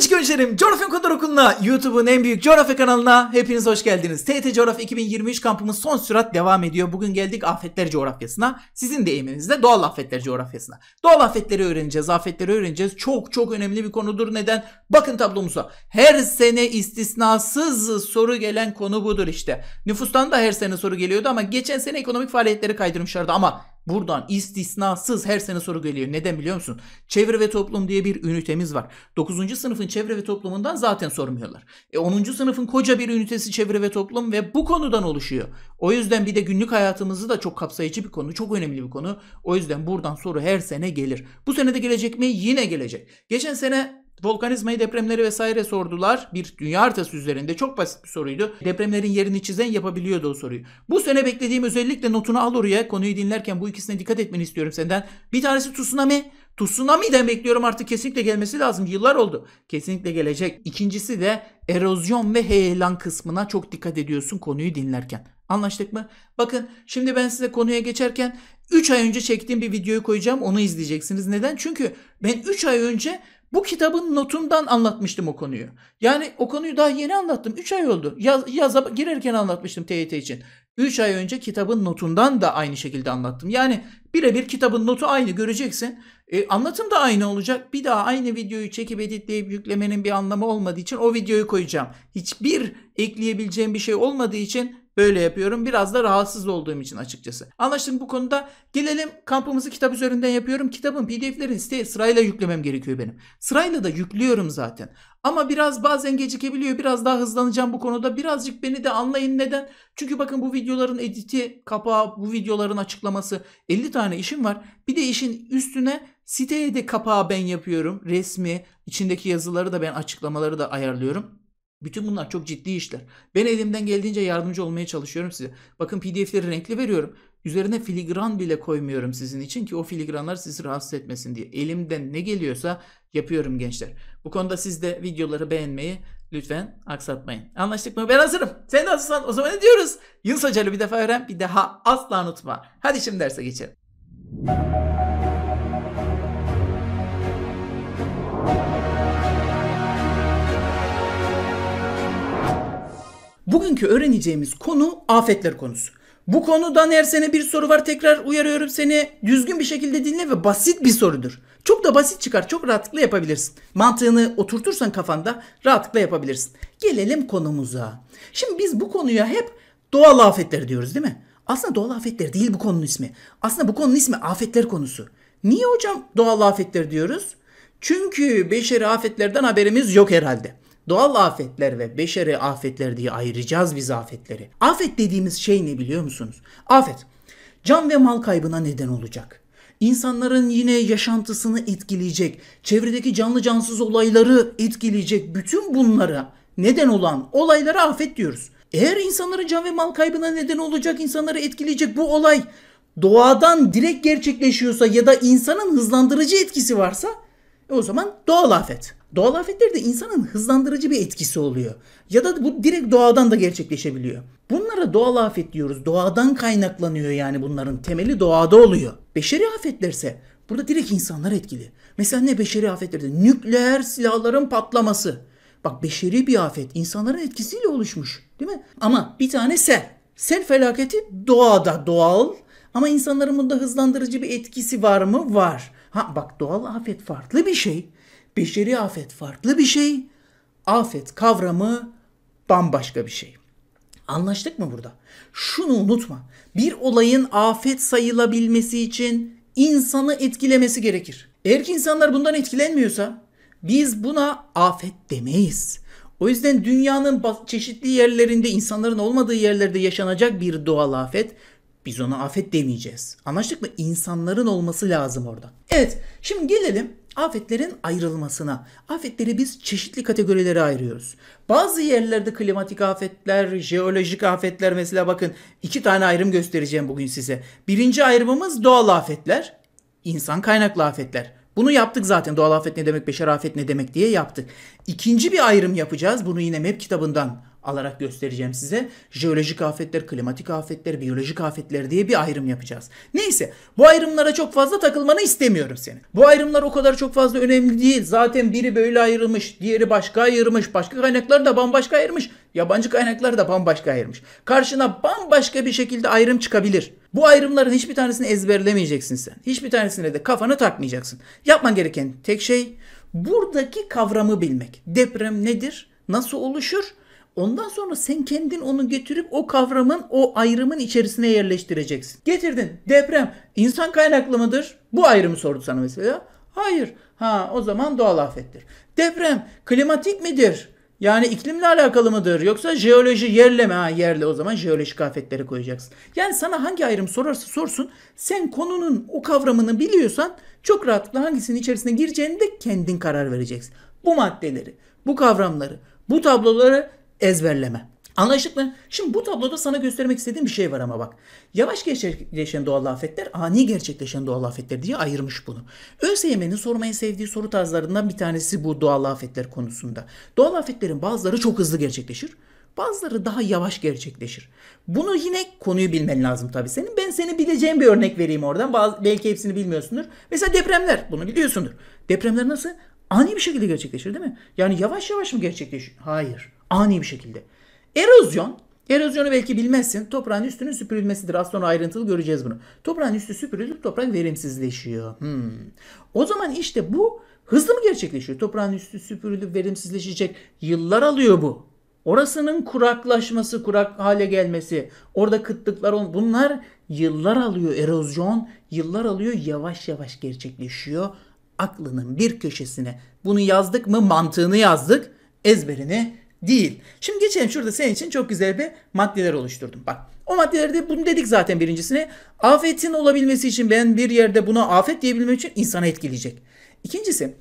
Sevgili gençlerim, coğrafya kadar okuluna, YouTube'un en büyük coğrafya kanalına hepiniz hoş geldiniz. TET Coğrafya 2023 kampımız son sürat devam ediyor. Bugün geldik afetler coğrafyasına. Sizin de eminizde doğal afetler coğrafyasına. Doğal afetleri öğreneceğiz, afetleri öğreneceğiz. Çok çok önemli bir konudur. Neden? Bakın tablomuza. Her sene istisnasız soru gelen konu budur işte. Nüfustan da her sene soru geliyordu ama geçen sene ekonomik faaliyetleri kaydırmışlardı ama Buradan istisnasız her sene soru geliyor. Neden biliyor musun? Çevre ve toplum diye bir ünitemiz var. 9. sınıfın çevre ve toplumundan zaten sormuyorlar. E 10. sınıfın koca bir ünitesi çevre ve toplum ve bu konudan oluşuyor. O yüzden bir de günlük hayatımızı da çok kapsayıcı bir konu, çok önemli bir konu. O yüzden buradan soru her sene gelir. Bu sene de gelecek mi? Yine gelecek. Geçen sene Volkanizmayı depremleri vesaire sordular. Bir dünya haritası üzerinde çok basit bir soruydu. Depremlerin yerini çizen yapabiliyordu o soruyu. Bu sene beklediğim özellikle notunu al oraya. Konuyu dinlerken bu ikisine dikkat etmeni istiyorum senden. Bir tanesi Tsunami. Tsunami'den bekliyorum artık kesinlikle gelmesi lazım. Yıllar oldu. Kesinlikle gelecek. İkincisi de erozyon ve heyelan kısmına çok dikkat ediyorsun konuyu dinlerken. Anlaştık mı? Bakın şimdi ben size konuya geçerken 3 ay önce çektiğim bir videoyu koyacağım. Onu izleyeceksiniz. Neden? Çünkü ben 3 ay önce bu kitabın notundan anlatmıştım o konuyu. Yani o konuyu daha yeni anlattım. 3 ay oldu. Yaz, yaza girerken anlatmıştım TYT için. 3 ay önce kitabın notundan da aynı şekilde anlattım. Yani birebir kitabın notu aynı göreceksin. E, anlatım da aynı olacak. Bir daha aynı videoyu çekip editleyip yüklemenin bir anlamı olmadığı için o videoyu koyacağım. Hiçbir ekleyebileceğim bir şey olmadığı için Böyle yapıyorum. Biraz da rahatsız olduğum için açıkçası. Anlaştık bu konuda. Gelelim kampımızı kitap üzerinden yapıyorum. Kitabın pdf'lerini siteye sırayla yüklemem gerekiyor benim. Sırayla da yüklüyorum zaten. Ama biraz bazen gecikebiliyor. Biraz daha hızlanacağım bu konuda. Birazcık beni de anlayın neden? Çünkü bakın bu videoların editi, kapağı, bu videoların açıklaması 50 tane işim var. Bir de işin üstüne siteye de kapağı ben yapıyorum. Resmi, içindeki yazıları da ben açıklamaları da ayarlıyorum. Bütün bunlar çok ciddi işler. Ben elimden geldiğince yardımcı olmaya çalışıyorum size. Bakın PDF'leri renkli veriyorum. Üzerine filigran bile koymuyorum sizin için ki o filigranlar sizi rahatsız etmesin diye. Elimden ne geliyorsa yapıyorum gençler. Bu konuda siz de videoları beğenmeyi lütfen aksatmayın. Anlaştık mı? Ben hazırım. Sen de hazırsan o zaman ne diyoruz? Yunus Hoca'yla bir defa öğren bir daha asla unutma. Hadi şimdi derse geçelim. bugünkü öğreneceğimiz konu afetler konusu. Bu konuda her sene bir soru var tekrar uyarıyorum seni. Düzgün bir şekilde dinle ve basit bir sorudur. Çok da basit çıkar çok rahatlıkla yapabilirsin. Mantığını oturtursan kafanda rahatlıkla yapabilirsin. Gelelim konumuza. Şimdi biz bu konuya hep doğal afetler diyoruz değil mi? Aslında doğal afetler değil bu konunun ismi. Aslında bu konunun ismi afetler konusu. Niye hocam doğal afetler diyoruz? Çünkü beşeri afetlerden haberimiz yok herhalde. Doğal afetler ve beşeri afetler diye ayıracağız biz afetleri. Afet dediğimiz şey ne biliyor musunuz? Afet can ve mal kaybına neden olacak. İnsanların yine yaşantısını etkileyecek, çevredeki canlı cansız olayları etkileyecek bütün bunlara neden olan olaylara afet diyoruz. Eğer insanların can ve mal kaybına neden olacak, insanları etkileyecek bu olay doğadan direkt gerçekleşiyorsa ya da insanın hızlandırıcı etkisi varsa e o zaman doğal afet. Doğal afetlerde insanın hızlandırıcı bir etkisi oluyor. Ya da bu direkt doğadan da gerçekleşebiliyor. Bunlara doğal afet diyoruz. Doğadan kaynaklanıyor yani bunların temeli doğada oluyor. Beşeri afetlerse burada direkt insanlar etkili. Mesela ne beşeri afetlerde? Nükleer silahların patlaması. Bak beşeri bir afet insanların etkisiyle oluşmuş değil mi? Ama bir tane sel. Sel felaketi doğada doğal ama insanların bunda hızlandırıcı bir etkisi var mı? Var. Ha bak doğal afet farklı bir şey. Beşeri afet farklı bir şey. Afet kavramı bambaşka bir şey. Anlaştık mı burada? Şunu unutma. Bir olayın afet sayılabilmesi için insanı etkilemesi gerekir. Eğer ki insanlar bundan etkilenmiyorsa biz buna afet demeyiz. O yüzden dünyanın çeşitli yerlerinde insanların olmadığı yerlerde yaşanacak bir doğal afet biz ona afet demeyeceğiz. Anlaştık mı? İnsanların olması lazım orada. Evet, şimdi gelelim afetlerin ayrılmasına. Afetleri biz çeşitli kategorilere ayırıyoruz. Bazı yerlerde klimatik afetler, jeolojik afetler mesela bakın iki tane ayrım göstereceğim bugün size. Birinci ayrımımız doğal afetler, insan kaynaklı afetler. Bunu yaptık zaten doğal afet ne demek, beşer afet ne demek diye yaptık. İkinci bir ayrım yapacağız. Bunu yine MEP kitabından alarak göstereceğim size. Jeolojik afetler, klimatik afetler, biyolojik afetler diye bir ayrım yapacağız. Neyse bu ayrımlara çok fazla takılmanı istemiyorum seni. Bu ayrımlar o kadar çok fazla önemli değil. Zaten biri böyle ayrılmış, diğeri başka ayrılmış, başka kaynaklar da bambaşka ayrılmış, Yabancı kaynaklar da bambaşka ayrılmış. Karşına bambaşka bir şekilde ayrım çıkabilir. Bu ayrımların hiçbir tanesini ezberlemeyeceksin sen. Hiçbir tanesine de kafanı takmayacaksın. Yapman gereken tek şey buradaki kavramı bilmek. Deprem nedir? Nasıl oluşur? Ondan sonra sen kendin onu getirip o kavramın o ayrımın içerisine yerleştireceksin. Getirdin. Deprem insan kaynaklı mıdır? Bu ayrımı sordu sana mesela. Hayır. Ha o zaman doğal afettir. Deprem klimatik midir? Yani iklimle alakalı mıdır? Yoksa jeoloji yerle mi? Ha yerle o zaman jeolojik afetleri koyacaksın. Yani sana hangi ayrım sorarsa sorsun sen konunun o kavramını biliyorsan çok rahatlıkla hangisinin içerisine gireceğini de kendin karar vereceksin. Bu maddeleri, bu kavramları, bu tabloları ezberleme. Anlaştık mı? Şimdi bu tabloda sana göstermek istediğim bir şey var ama bak. Yavaş gerçekleşen doğal afetler, ani gerçekleşen doğal afetler diye ayırmış bunu. ÖSYM'nin sormayı sevdiği soru tarzlarından bir tanesi bu doğal afetler konusunda. Doğal afetlerin bazıları çok hızlı gerçekleşir. Bazıları daha yavaş gerçekleşir. Bunu yine konuyu bilmen lazım tabii senin. Ben seni bileceğim bir örnek vereyim oradan. Bazı, belki hepsini bilmiyorsundur. Mesela depremler. Bunu biliyorsundur. Depremler nasıl? Ani bir şekilde gerçekleşir değil mi? Yani yavaş yavaş mı gerçekleşir? Hayır. Ani bir şekilde. Erozyon Erozyonu belki bilmezsin. Toprağın üstünün süpürülmesidir. Az sonra ayrıntılı göreceğiz bunu. Toprağın üstü süpürülüp toprak verimsizleşiyor. Hmm. O zaman işte bu hızlı mı gerçekleşiyor? Toprağın üstü süpürülüp verimsizleşecek. Yıllar alıyor bu. Orasının kuraklaşması, kurak hale gelmesi, orada kıtlıklar on bunlar yıllar alıyor. Erozyon yıllar alıyor. Yavaş yavaş gerçekleşiyor. Aklının bir köşesine bunu yazdık mı mantığını yazdık. Ezberini değil. Şimdi geçelim şurada senin için çok güzel bir maddeler oluşturdum. Bak o maddelerde bunu dedik zaten birincisine. Afetin olabilmesi için ben bir yerde buna afet diyebilmek için insana etkileyecek. İkincisi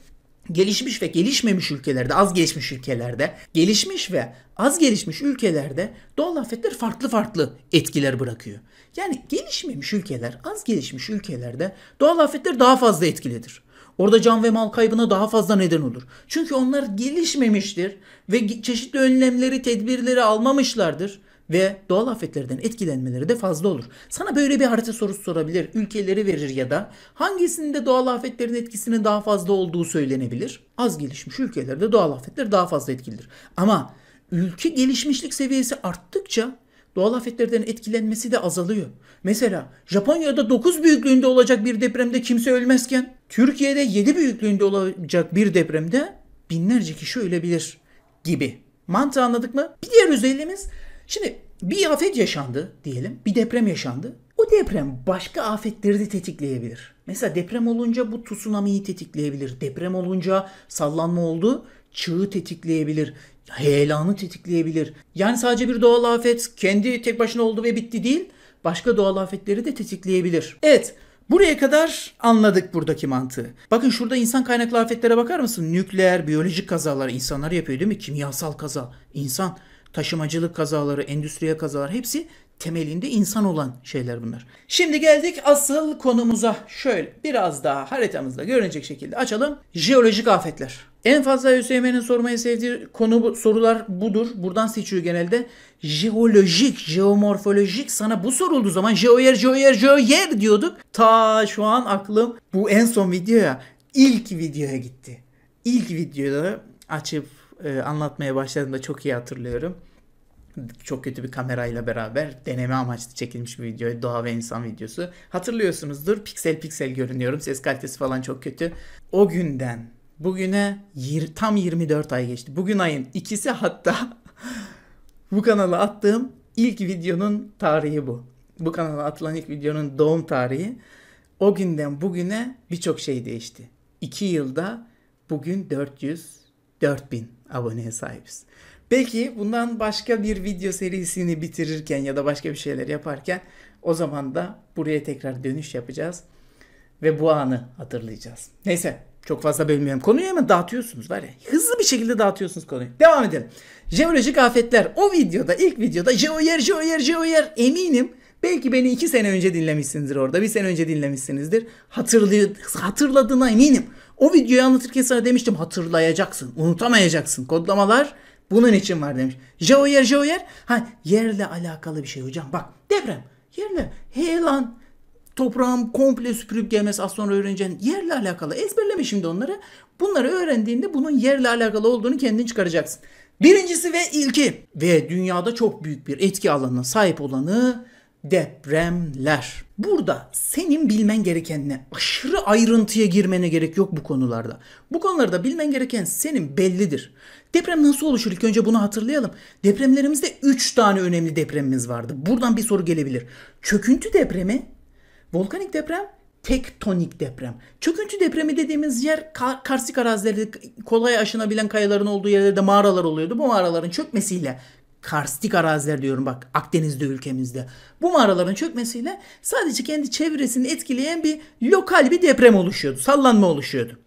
gelişmiş ve gelişmemiş ülkelerde, az gelişmiş ülkelerde, gelişmiş ve az gelişmiş ülkelerde doğal afetler farklı farklı etkiler bırakıyor. Yani gelişmemiş ülkeler, az gelişmiş ülkelerde doğal afetler daha fazla etkilidir. Orada can ve mal kaybına daha fazla neden olur. Çünkü onlar gelişmemiştir ve çeşitli önlemleri, tedbirleri almamışlardır ve doğal afetlerden etkilenmeleri de fazla olur. Sana böyle bir harita sorusu sorabilir, ülkeleri verir ya da hangisinde doğal afetlerin etkisinin daha fazla olduğu söylenebilir. Az gelişmiş ülkelerde doğal afetler daha fazla etkilidir. Ama ülke gelişmişlik seviyesi arttıkça doğal afetlerden etkilenmesi de azalıyor. Mesela Japonya'da 9 büyüklüğünde olacak bir depremde kimse ölmezken Türkiye'de 7 büyüklüğünde olacak bir depremde binlerce kişi ölebilir gibi. Mantığı anladık mı? Bir diğer özelliğimiz şimdi bir afet yaşandı diyelim. Bir deprem yaşandı. O deprem başka afetleri de tetikleyebilir. Mesela deprem olunca bu tsunami'yi tetikleyebilir. Deprem olunca sallanma oldu. Çığ'ı tetikleyebilir. Heyelanı tetikleyebilir. Yani sadece bir doğal afet kendi tek başına oldu ve bitti değil. Başka doğal afetleri de tetikleyebilir. Evet Buraya kadar anladık buradaki mantığı. Bakın şurada insan kaynaklı afetlere bakar mısın? Nükleer, biyolojik kazalar insanlar yapıyor değil mi? Kimyasal kaza, insan, taşımacılık kazaları, endüstriye kazalar hepsi temelinde insan olan şeyler bunlar. Şimdi geldik asıl konumuza. Şöyle biraz daha haritamızda görünecek şekilde açalım. Jeolojik afetler. En fazla ÖSYM'nin sormayı sevdiği konu bu, sorular budur. Buradan seçiyor genelde. Jeolojik, jeomorfolojik sana bu sorulduğu zaman jeoyer, jeoyer, jeoyer diyorduk. Ta şu an aklım bu en son videoya, ilk videoya gitti. İlk videoda açıp e, anlatmaya başladığımda çok iyi hatırlıyorum çok kötü bir kamerayla beraber deneme amaçlı çekilmiş bir video. Doğa ve insan videosu. Hatırlıyorsunuzdur piksel piksel görünüyorum. Ses kalitesi falan çok kötü. O günden bugüne yir, tam 24 ay geçti. Bugün ayın ikisi hatta bu kanala attığım ilk videonun tarihi bu. Bu kanala atılan ilk videonun doğum tarihi. O günden bugüne birçok şey değişti. 2 yılda bugün 400 4000 aboneye sahibiz. Belki bundan başka bir video serisini bitirirken ya da başka bir şeyler yaparken o zaman da buraya tekrar dönüş yapacağız ve bu anı hatırlayacağız. Neyse çok fazla bölmüyorum. Konuyu hemen dağıtıyorsunuz var ya. Hızlı bir şekilde dağıtıyorsunuz konuyu. Devam edelim. Jeolojik afetler. O videoda ilk videoda jeoyer jeoyer jeoyer eminim Belki beni iki sene önce dinlemişsinizdir orada. Bir sene önce dinlemişsinizdir. Hatırlıyor, hatırladığına eminim. O videoyu anlatırken sana demiştim hatırlayacaksın, unutamayacaksın. Kodlamalar bunun için var demiş. Jeoyer jeoyer. Ha yerle alakalı bir şey hocam. Bak deprem. Yerle. He lan. Toprağım komple süpürüp gelmez. az sonra öğreneceğin yerle alakalı. Ezberleme şimdi onları. Bunları öğrendiğinde bunun yerle alakalı olduğunu kendin çıkaracaksın. Birincisi ve ilki ve dünyada çok büyük bir etki alanına sahip olanı depremler. Burada senin bilmen gereken ne? Aşırı ayrıntıya girmene gerek yok bu konularda. Bu konularda bilmen gereken senin bellidir. Deprem nasıl oluşur? İlk önce bunu hatırlayalım. Depremlerimizde 3 tane önemli depremimiz vardı. Buradan bir soru gelebilir. Çöküntü depremi, volkanik deprem, tektonik deprem. Çöküntü depremi dediğimiz yer kar karstik arazilerde kolay aşınabilen kayaların olduğu yerlerde mağaralar oluyordu. Bu mağaraların çökmesiyle karstik araziler diyorum bak Akdeniz'de ülkemizde. Bu mağaraların çökmesiyle sadece kendi çevresini etkileyen bir lokal bir deprem oluşuyordu. Sallanma oluşuyordu.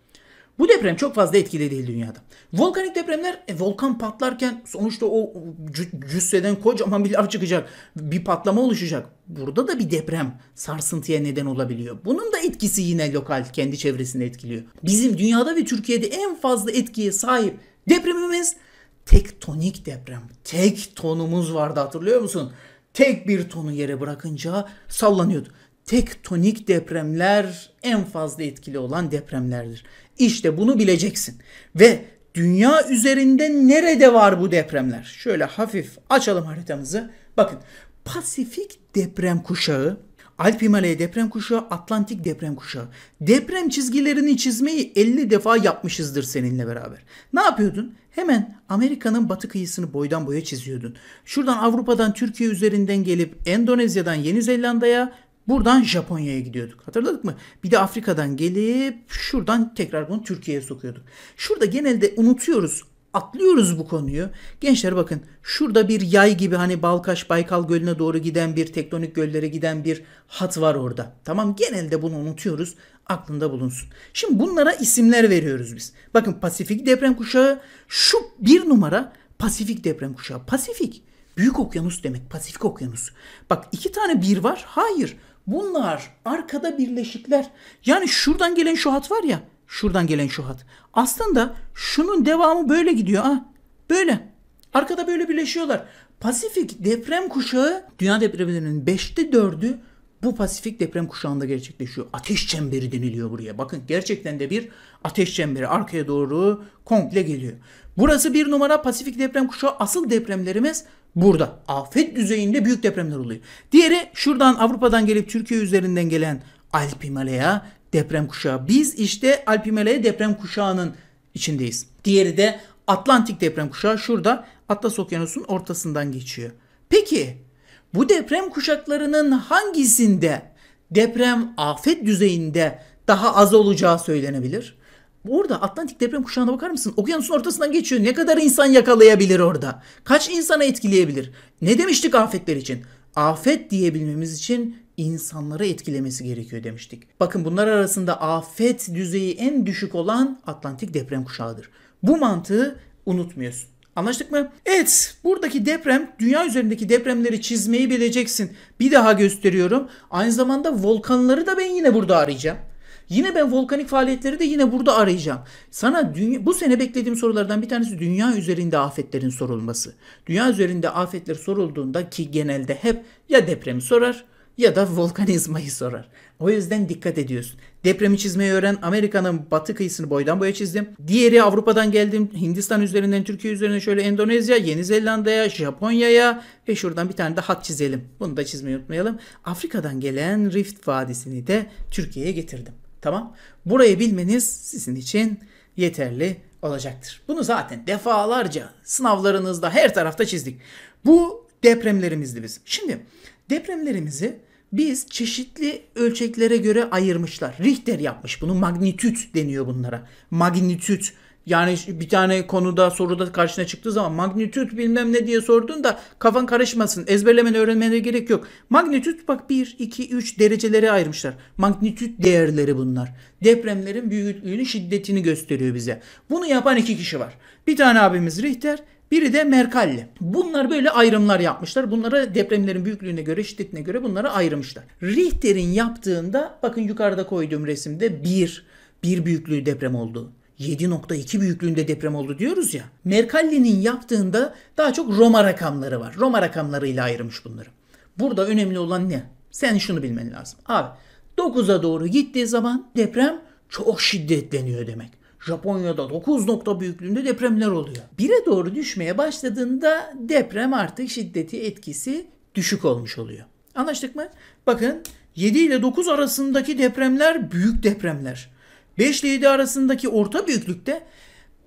Bu deprem çok fazla etkili değil dünyada. Volkanik depremler e, volkan patlarken sonuçta o cüsseden kocaman bir lav çıkacak. Bir patlama oluşacak. Burada da bir deprem sarsıntıya neden olabiliyor. Bunun da etkisi yine lokal kendi çevresinde etkiliyor. Bizim dünyada ve Türkiye'de en fazla etkiye sahip depremimiz tektonik deprem. Tek tonumuz vardı hatırlıyor musun? Tek bir tonu yere bırakınca sallanıyordu tektonik depremler en fazla etkili olan depremlerdir. İşte bunu bileceksin. Ve dünya üzerinde nerede var bu depremler? Şöyle hafif açalım haritamızı. Bakın Pasifik deprem kuşağı, Alp Himalaya deprem kuşağı, Atlantik deprem kuşağı. Deprem çizgilerini çizmeyi 50 defa yapmışızdır seninle beraber. Ne yapıyordun? Hemen Amerika'nın batı kıyısını boydan boya çiziyordun. Şuradan Avrupa'dan Türkiye üzerinden gelip Endonezya'dan Yeni Zelanda'ya, Buradan Japonya'ya gidiyorduk. Hatırladık mı? Bir de Afrika'dan gelip şuradan tekrar bunu Türkiye'ye sokuyorduk. Şurada genelde unutuyoruz atlıyoruz bu konuyu. Gençler bakın şurada bir yay gibi hani Balkaş Baykal Gölü'ne doğru giden bir tektonik göllere giden bir hat var orada. Tamam genelde bunu unutuyoruz aklında bulunsun. Şimdi bunlara isimler veriyoruz biz. Bakın Pasifik deprem kuşağı şu bir numara Pasifik deprem kuşağı. Pasifik Büyük okyanus demek Pasifik okyanus. Bak iki tane bir var. Hayır Bunlar arkada birleşikler. Yani şuradan gelen şu hat var ya. Şuradan gelen şu hat. Aslında şunun devamı böyle gidiyor. Ha. Böyle. Arkada böyle birleşiyorlar. Pasifik deprem kuşağı dünya depremlerinin 5'te 4'ü bu Pasifik deprem kuşağında gerçekleşiyor. Ateş çemberi deniliyor buraya. Bakın gerçekten de bir ateş çemberi arkaya doğru komple geliyor. Burası bir numara Pasifik deprem kuşağı. Asıl depremlerimiz Burada afet düzeyinde büyük depremler oluyor. Diğeri şuradan Avrupa'dan gelip Türkiye üzerinden gelen Alp Himalaya deprem kuşağı. Biz işte Alp Himalaya deprem kuşağının içindeyiz. Diğeri de Atlantik deprem kuşağı şurada Atlas Okyanusu'nun ortasından geçiyor. Peki bu deprem kuşaklarının hangisinde deprem afet düzeyinde daha az olacağı söylenebilir? Orada Atlantik deprem kuşağına bakar mısın? Okyanusun ortasından geçiyor. Ne kadar insan yakalayabilir orada? Kaç insana etkileyebilir? Ne demiştik afetler için? Afet diyebilmemiz için insanları etkilemesi gerekiyor demiştik. Bakın bunlar arasında afet düzeyi en düşük olan Atlantik deprem kuşağıdır. Bu mantığı unutmuyorsun. Anlaştık mı? Evet, buradaki deprem, dünya üzerindeki depremleri çizmeyi bileceksin. Bir daha gösteriyorum. Aynı zamanda volkanları da ben yine burada arayacağım. Yine ben volkanik faaliyetleri de yine burada arayacağım. Sana dünya, bu sene beklediğim sorulardan bir tanesi dünya üzerinde afetlerin sorulması. Dünya üzerinde afetler sorulduğunda ki genelde hep ya depremi sorar ya da volkanizmayı sorar. O yüzden dikkat ediyorsun. Depremi çizmeyi öğren. Amerika'nın batı kıyısını boydan boya çizdim. Diğeri Avrupa'dan geldim. Hindistan üzerinden, Türkiye üzerinden şöyle Endonezya, Yeni Zelanda'ya, Japonya'ya ve şuradan bir tane de hat çizelim. Bunu da çizmeyi unutmayalım. Afrika'dan gelen Rift Vadisi'ni de Türkiye'ye getirdim. Tamam. Burayı bilmeniz sizin için yeterli olacaktır. Bunu zaten defalarca sınavlarınızda her tarafta çizdik. Bu depremlerimizdi biz. Şimdi depremlerimizi biz çeşitli ölçeklere göre ayırmışlar. Richter yapmış bunu. Magnitüt deniyor bunlara. Magnitüt yani bir tane konuda soruda karşına çıktığı zaman magnitüt bilmem ne diye sordun da kafan karışmasın. Ezberlemene öğrenmene gerek yok. Magnitüt bak 1, 2, 3 dereceleri ayırmışlar. Magnitüt değerleri bunlar. Depremlerin büyüklüğünü şiddetini gösteriyor bize. Bunu yapan iki kişi var. Bir tane abimiz Richter, biri de Merkalli. Bunlar böyle ayrımlar yapmışlar. Bunlara depremlerin büyüklüğüne göre, şiddetine göre bunları ayırmışlar. Richter'in yaptığında bakın yukarıda koyduğum resimde bir bir büyüklüğü deprem oldu. 7.2 büyüklüğünde deprem oldu diyoruz ya. Mercalli'nin yaptığında daha çok Roma rakamları var. Roma rakamlarıyla ayırmış bunları. Burada önemli olan ne? Sen şunu bilmen lazım. Abi 9'a doğru gittiği zaman deprem çok şiddetleniyor demek. Japonya'da 9 nokta büyüklüğünde depremler oluyor. 1'e doğru düşmeye başladığında deprem artık şiddeti etkisi düşük olmuş oluyor. Anlaştık mı? Bakın 7 ile 9 arasındaki depremler büyük depremler. 5 ile 7 arasındaki orta büyüklükte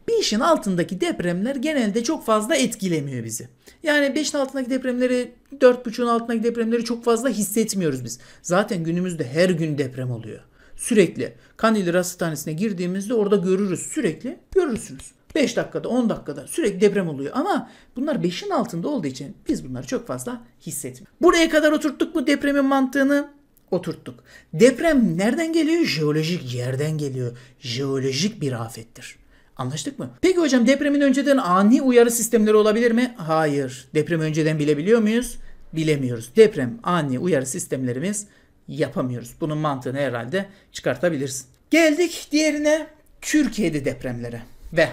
5'in altındaki depremler genelde çok fazla etkilemiyor bizi. Yani 5'in altındaki depremleri, 4.5'un altındaki depremleri çok fazla hissetmiyoruz biz. Zaten günümüzde her gün deprem oluyor. Sürekli. Kandilli Hastanesi'ne girdiğimizde orada görürüz. Sürekli görürsünüz. 5 dakikada 10 dakikada sürekli deprem oluyor ama bunlar 5'in altında olduğu için biz bunları çok fazla hissetmiyoruz. Buraya kadar oturttuk mu depremin mantığını oturttuk. Deprem nereden geliyor? Jeolojik yerden geliyor. Jeolojik bir afettir. Anlaştık mı? Peki hocam depremin önceden ani uyarı sistemleri olabilir mi? Hayır. Depremi önceden bilebiliyor muyuz? Bilemiyoruz. Deprem ani uyarı sistemlerimiz yapamıyoruz. Bunun mantığını herhalde çıkartabilirsin. Geldik diğerine Türkiye'de depremlere ve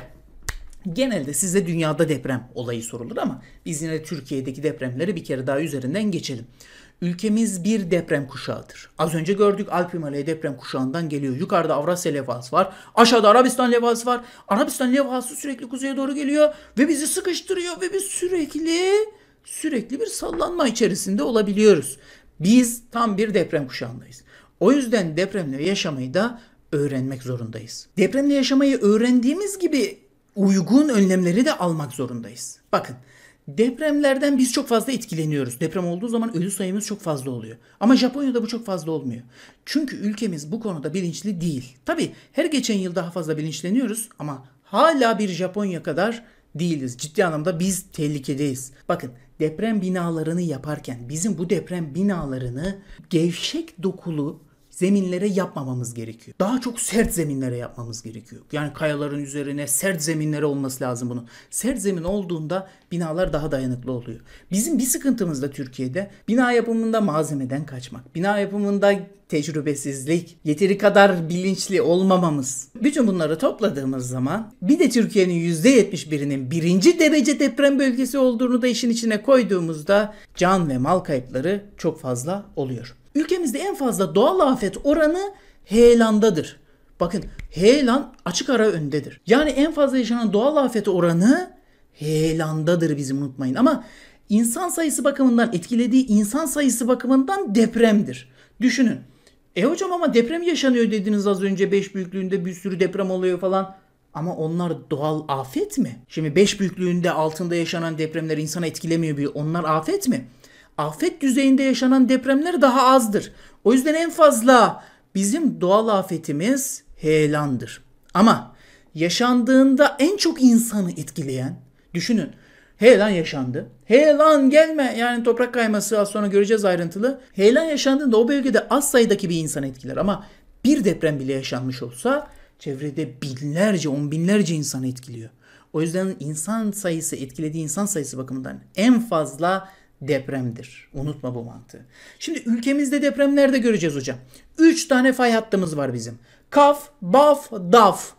genelde size dünyada deprem olayı sorulur ama biz yine Türkiye'deki depremleri bir kere daha üzerinden geçelim. Ülkemiz bir deprem kuşağıdır. Az önce gördük Alp Himalaya deprem kuşağından geliyor. Yukarıda Avrasya levhası var. Aşağıda Arabistan levhası var. Arabistan levhası sürekli kuzeye doğru geliyor ve bizi sıkıştırıyor ve biz sürekli sürekli bir sallanma içerisinde olabiliyoruz. Biz tam bir deprem kuşağındayız. O yüzden depremle yaşamayı da öğrenmek zorundayız. Depremle yaşamayı öğrendiğimiz gibi uygun önlemleri de almak zorundayız. Bakın Depremlerden biz çok fazla etkileniyoruz. Deprem olduğu zaman ölü sayımız çok fazla oluyor. Ama Japonya'da bu çok fazla olmuyor. Çünkü ülkemiz bu konuda bilinçli değil. Tabi her geçen yıl daha fazla bilinçleniyoruz ama hala bir Japonya kadar değiliz. Ciddi anlamda biz tehlikedeyiz. Bakın deprem binalarını yaparken bizim bu deprem binalarını gevşek dokulu zeminlere yapmamamız gerekiyor. Daha çok sert zeminlere yapmamız gerekiyor. Yani kayaların üzerine sert zeminlere olması lazım bunun. Sert zemin olduğunda binalar daha dayanıklı oluyor. Bizim bir sıkıntımız da Türkiye'de bina yapımında malzemeden kaçmak. Bina yapımında tecrübesizlik, yeteri kadar bilinçli olmamamız. Bütün bunları topladığımız zaman bir de Türkiye'nin %71'inin birinci derece deprem bölgesi olduğunu da işin içine koyduğumuzda can ve mal kayıpları çok fazla oluyor. Ülkemizde en fazla doğal afet oranı heyelandadır. Bakın heyelan açık ara öndedir. Yani en fazla yaşanan doğal afet oranı heyelandadır bizim unutmayın. Ama insan sayısı bakımından etkilediği insan sayısı bakımından depremdir. Düşünün. E hocam ama deprem yaşanıyor dediniz az önce 5 büyüklüğünde bir sürü deprem oluyor falan. Ama onlar doğal afet mi? Şimdi 5 büyüklüğünde altında yaşanan depremler insanı etkilemiyor bir onlar afet mi? afet düzeyinde yaşanan depremler daha azdır. O yüzden en fazla bizim doğal afetimiz heyelandır. Ama yaşandığında en çok insanı etkileyen, düşünün heyelan yaşandı. Heyelan gelme yani toprak kayması az sonra göreceğiz ayrıntılı. Heyelan yaşandığında o bölgede az sayıdaki bir insan etkiler ama bir deprem bile yaşanmış olsa çevrede binlerce, on binlerce insan etkiliyor. O yüzden insan sayısı, etkilediği insan sayısı bakımından en fazla depremdir. Unutma bu mantığı. Şimdi ülkemizde deprem nerede göreceğiz hocam. 3 tane fay hattımız var bizim. Kaf, baf, daf.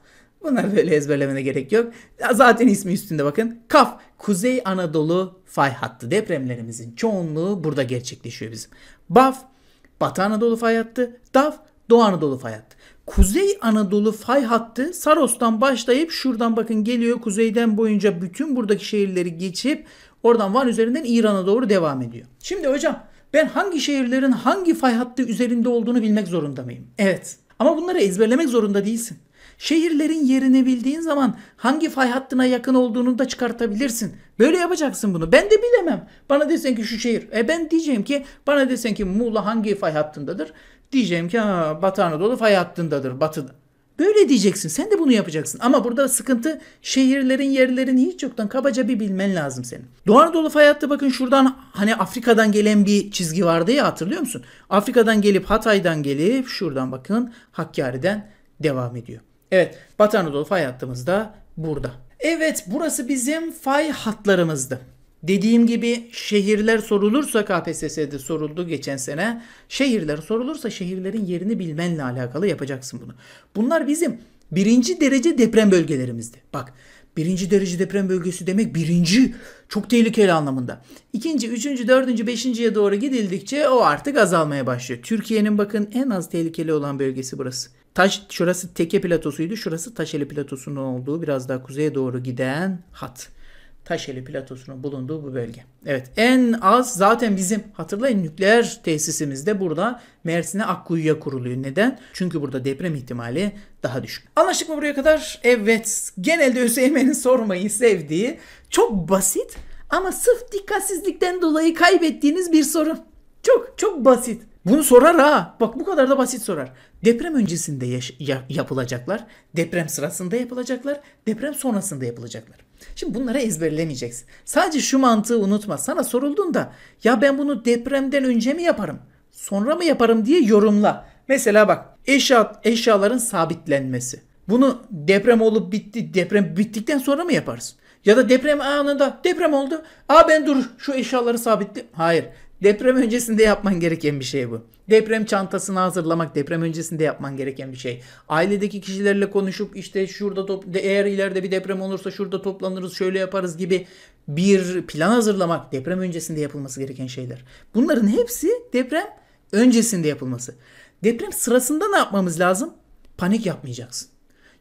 Bunları böyle ezberlemene gerek yok. Zaten ismi üstünde bakın. Kaf, Kuzey Anadolu fay hattı. Depremlerimizin çoğunluğu burada gerçekleşiyor bizim. Baf, Batı Anadolu fay hattı. Daf, Doğu Anadolu fay hattı. Kuzey Anadolu fay hattı Saros'tan başlayıp şuradan bakın geliyor kuzeyden boyunca bütün buradaki şehirleri geçip Oradan Van üzerinden İran'a doğru devam ediyor. Şimdi hocam ben hangi şehirlerin hangi fay hattı üzerinde olduğunu bilmek zorunda mıyım? Evet. Ama bunları ezberlemek zorunda değilsin. Şehirlerin yerini bildiğin zaman hangi fay hattına yakın olduğunu da çıkartabilirsin. Böyle yapacaksın bunu. Ben de bilemem. Bana desen ki şu şehir. E ben diyeceğim ki bana desen ki Muğla hangi fay hattındadır? Diyeceğim ki ha, Batı Anadolu fay hattındadır. Batıda. Böyle diyeceksin. Sen de bunu yapacaksın. Ama burada sıkıntı şehirlerin yerlerini hiç yoktan kabaca bir bilmen lazım senin. Doğu Anadolu fay bakın şuradan hani Afrika'dan gelen bir çizgi vardı ya hatırlıyor musun? Afrika'dan gelip Hatay'dan gelip şuradan bakın Hakkari'den devam ediyor. Evet Batı Anadolu fay hattımız da burada. Evet burası bizim fay hatlarımızdı. Dediğim gibi şehirler sorulursa KPSS'de soruldu geçen sene. Şehirler sorulursa şehirlerin yerini bilmenle alakalı yapacaksın bunu. Bunlar bizim birinci derece deprem bölgelerimizdi. Bak birinci derece deprem bölgesi demek birinci çok tehlikeli anlamında. İkinci, üçüncü, dördüncü, beşinciye doğru gidildikçe o artık azalmaya başlıyor. Türkiye'nin bakın en az tehlikeli olan bölgesi burası. Taş, şurası Teke platosuydu, şurası Taşeli platosunun olduğu biraz daha kuzeye doğru giden hat. Taşeli Platosu'nun bulunduğu bu bölge. Evet en az zaten bizim hatırlayın nükleer tesisimiz de burada Mersin'e Akkuyu'ya kuruluyor. Neden? Çünkü burada deprem ihtimali daha düşük. Anlaştık mı buraya kadar? Evet. Genelde Hüseyin'in sormayı sevdiği çok basit ama sırf dikkatsizlikten dolayı kaybettiğiniz bir soru. Çok çok basit. Bunu sorar ha. Bak bu kadar da basit sorar. Deprem öncesinde yaş- yapılacaklar, deprem sırasında yapılacaklar, deprem sonrasında yapılacaklar. Şimdi bunları ezberlemeyeceksin. Sadece şu mantığı unutma. Sana sorulduğunda ya ben bunu depremden önce mi yaparım? Sonra mı yaparım diye yorumla. Mesela bak eşya, eşyaların sabitlenmesi. Bunu deprem olup bitti, deprem bittikten sonra mı yaparız? Ya da deprem anında deprem oldu. Aa ben dur şu eşyaları sabitle. Hayır. Deprem öncesinde yapman gereken bir şey bu. Deprem çantasını hazırlamak deprem öncesinde yapman gereken bir şey. Ailedeki kişilerle konuşup işte şurada top, eğer ileride bir deprem olursa şurada toplanırız şöyle yaparız gibi bir plan hazırlamak deprem öncesinde yapılması gereken şeyler. Bunların hepsi deprem öncesinde yapılması. Deprem sırasında ne yapmamız lazım? Panik yapmayacaksın.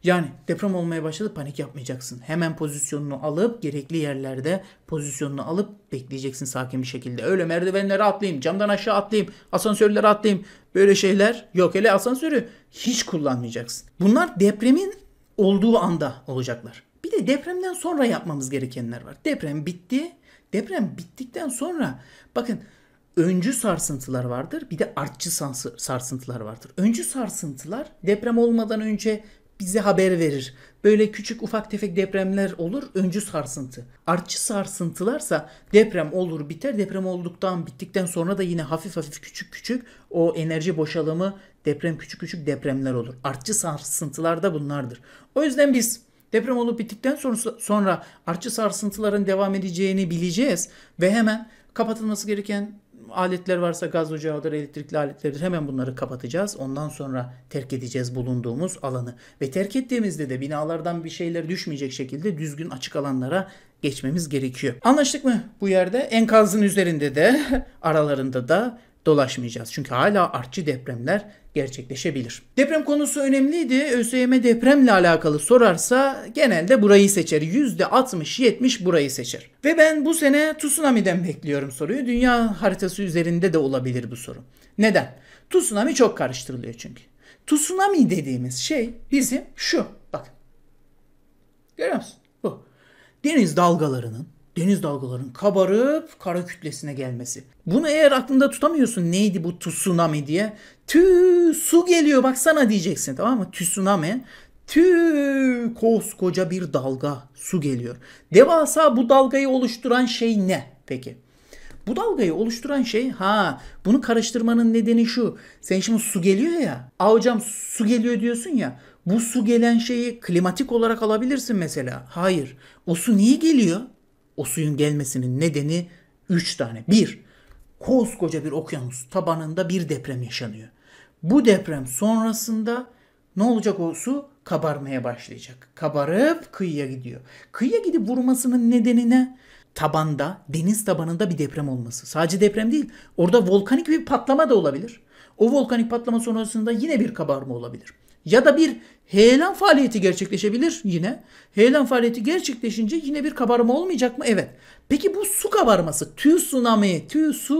Yani deprem olmaya başladı panik yapmayacaksın. Hemen pozisyonunu alıp gerekli yerlerde pozisyonunu alıp bekleyeceksin sakin bir şekilde. Öyle merdivenlere atlayayım, camdan aşağı atlayayım, asansörlere atlayayım. Böyle şeyler yok. Hele asansörü hiç kullanmayacaksın. Bunlar depremin olduğu anda olacaklar. Bir de depremden sonra yapmamız gerekenler var. Deprem bitti. Deprem bittikten sonra bakın öncü sarsıntılar vardır. Bir de artçı sarsıntılar vardır. Öncü sarsıntılar deprem olmadan önce bize haber verir. Böyle küçük ufak tefek depremler olur, öncü sarsıntı. Artçı sarsıntılarsa deprem olur biter, deprem olduktan bittikten sonra da yine hafif hafif küçük küçük o enerji boşalımı deprem küçük küçük depremler olur. Artçı sarsıntılar da bunlardır. O yüzden biz deprem olup bittikten sonra, sonra artçı sarsıntıların devam edeceğini bileceğiz ve hemen kapatılması gereken aletler varsa gaz ocağıdır, elektrikli aletlerdir hemen bunları kapatacağız. Ondan sonra terk edeceğiz bulunduğumuz alanı. Ve terk ettiğimizde de binalardan bir şeyler düşmeyecek şekilde düzgün açık alanlara geçmemiz gerekiyor. Anlaştık mı bu yerde? Enkazın üzerinde de aralarında da dolaşmayacağız. Çünkü hala artçı depremler gerçekleşebilir. Deprem konusu önemliydi. ÖSYM depremle alakalı sorarsa genelde burayı seçer. %60-70 burayı seçer. Ve ben bu sene tsunami'den bekliyorum soruyu. Dünya haritası üzerinde de olabilir bu soru. Neden? Tsunami çok karıştırılıyor çünkü. Tsunami dediğimiz şey bizim şu. Bak. Görüyor musun? Bu. Deniz dalgalarının deniz dalgalarının kabarıp kara kütlesine gelmesi. Bunu eğer aklında tutamıyorsun neydi bu tsunami diye. Tü su geliyor baksana diyeceksin tamam mı? Tsunami. Tü koskoca bir dalga su geliyor. Devasa bu dalgayı oluşturan şey ne peki? Bu dalgayı oluşturan şey ha bunu karıştırmanın nedeni şu. Sen şimdi su geliyor ya. Aa hocam su geliyor diyorsun ya. Bu su gelen şeyi klimatik olarak alabilirsin mesela. Hayır. O su niye geliyor? O suyun gelmesinin nedeni 3 tane. 1. Koskoca bir okyanus tabanında bir deprem yaşanıyor. Bu deprem sonrasında ne olacak o su? Kabarmaya başlayacak. Kabarıp kıyıya gidiyor. Kıyıya gidip vurmasının nedeni ne? Tabanda, deniz tabanında bir deprem olması. Sadece deprem değil. Orada volkanik bir patlama da olabilir. O volkanik patlama sonrasında yine bir kabarma olabilir. Ya da bir heyelan faaliyeti gerçekleşebilir yine. Heyelan faaliyeti gerçekleşince yine bir kabarma olmayacak mı? Evet. Peki bu su kabarması, tüy tsunami, tüy su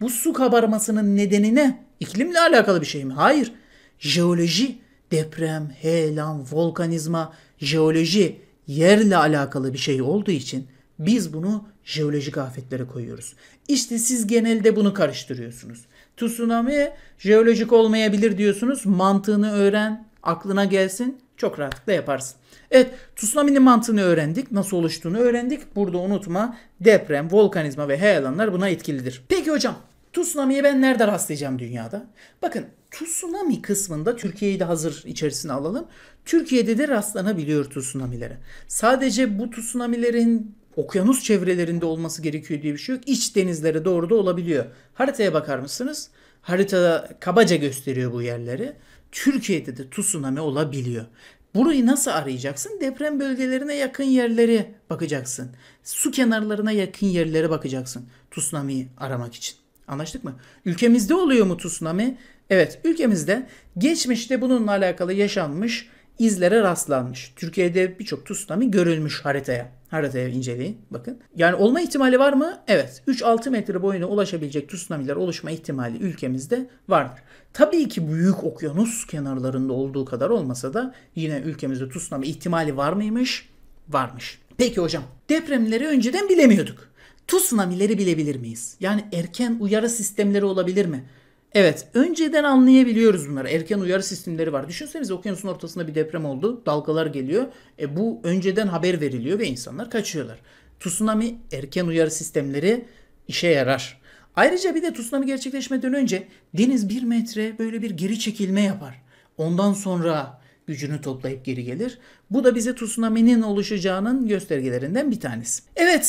bu su kabarmasının nedeni ne? İklimle alakalı bir şey mi? Hayır. Jeoloji, deprem, heyelan, volkanizma, jeoloji yerle alakalı bir şey olduğu için biz bunu jeolojik afetlere koyuyoruz. İşte siz genelde bunu karıştırıyorsunuz. Tsunami jeolojik olmayabilir diyorsunuz. Mantığını öğren, aklına gelsin. Çok rahatlıkla yaparsın. Evet tsunami'nin mantığını öğrendik. Nasıl oluştuğunu öğrendik. Burada unutma deprem, volkanizma ve heyelanlar buna etkilidir. Peki hocam tsunami'ye ben nerede rastlayacağım dünyada? Bakın tsunami kısmında Türkiye'yi de hazır içerisine alalım. Türkiye'de de rastlanabiliyor tsunami'lere. Sadece bu tsunami'lerin okyanus çevrelerinde olması gerekiyor diye bir şey yok. İç denizlere doğru da olabiliyor. Haritaya bakar mısınız? Haritada kabaca gösteriyor bu yerleri. Türkiye'de de tsunami olabiliyor. Burayı nasıl arayacaksın? Deprem bölgelerine yakın yerlere bakacaksın. Su kenarlarına yakın yerlere bakacaksın. Tsunami'yi aramak için. Anlaştık mı? Ülkemizde oluyor mu tsunami? Evet, ülkemizde geçmişte bununla alakalı yaşanmış izlere rastlanmış. Türkiye'de birçok tsunami görülmüş haritaya. Haritaya inceleyin bakın. Yani olma ihtimali var mı? Evet. 3-6 metre boyuna ulaşabilecek tsunamiler oluşma ihtimali ülkemizde vardır. Tabii ki büyük okyanus kenarlarında olduğu kadar olmasa da yine ülkemizde tsunami ihtimali var mıymış? Varmış. Peki hocam depremleri önceden bilemiyorduk. Tsunamileri bilebilir miyiz? Yani erken uyarı sistemleri olabilir mi? Evet, önceden anlayabiliyoruz bunları. Erken uyarı sistemleri var. Düşünsenize okyanusun ortasında bir deprem oldu. Dalgalar geliyor. E, bu önceden haber veriliyor ve insanlar kaçıyorlar. Tsunami erken uyarı sistemleri işe yarar. Ayrıca bir de tsunami gerçekleşmeden önce deniz bir metre böyle bir geri çekilme yapar. Ondan sonra gücünü toplayıp geri gelir. Bu da bize tsunami'nin oluşacağının göstergelerinden bir tanesi. Evet,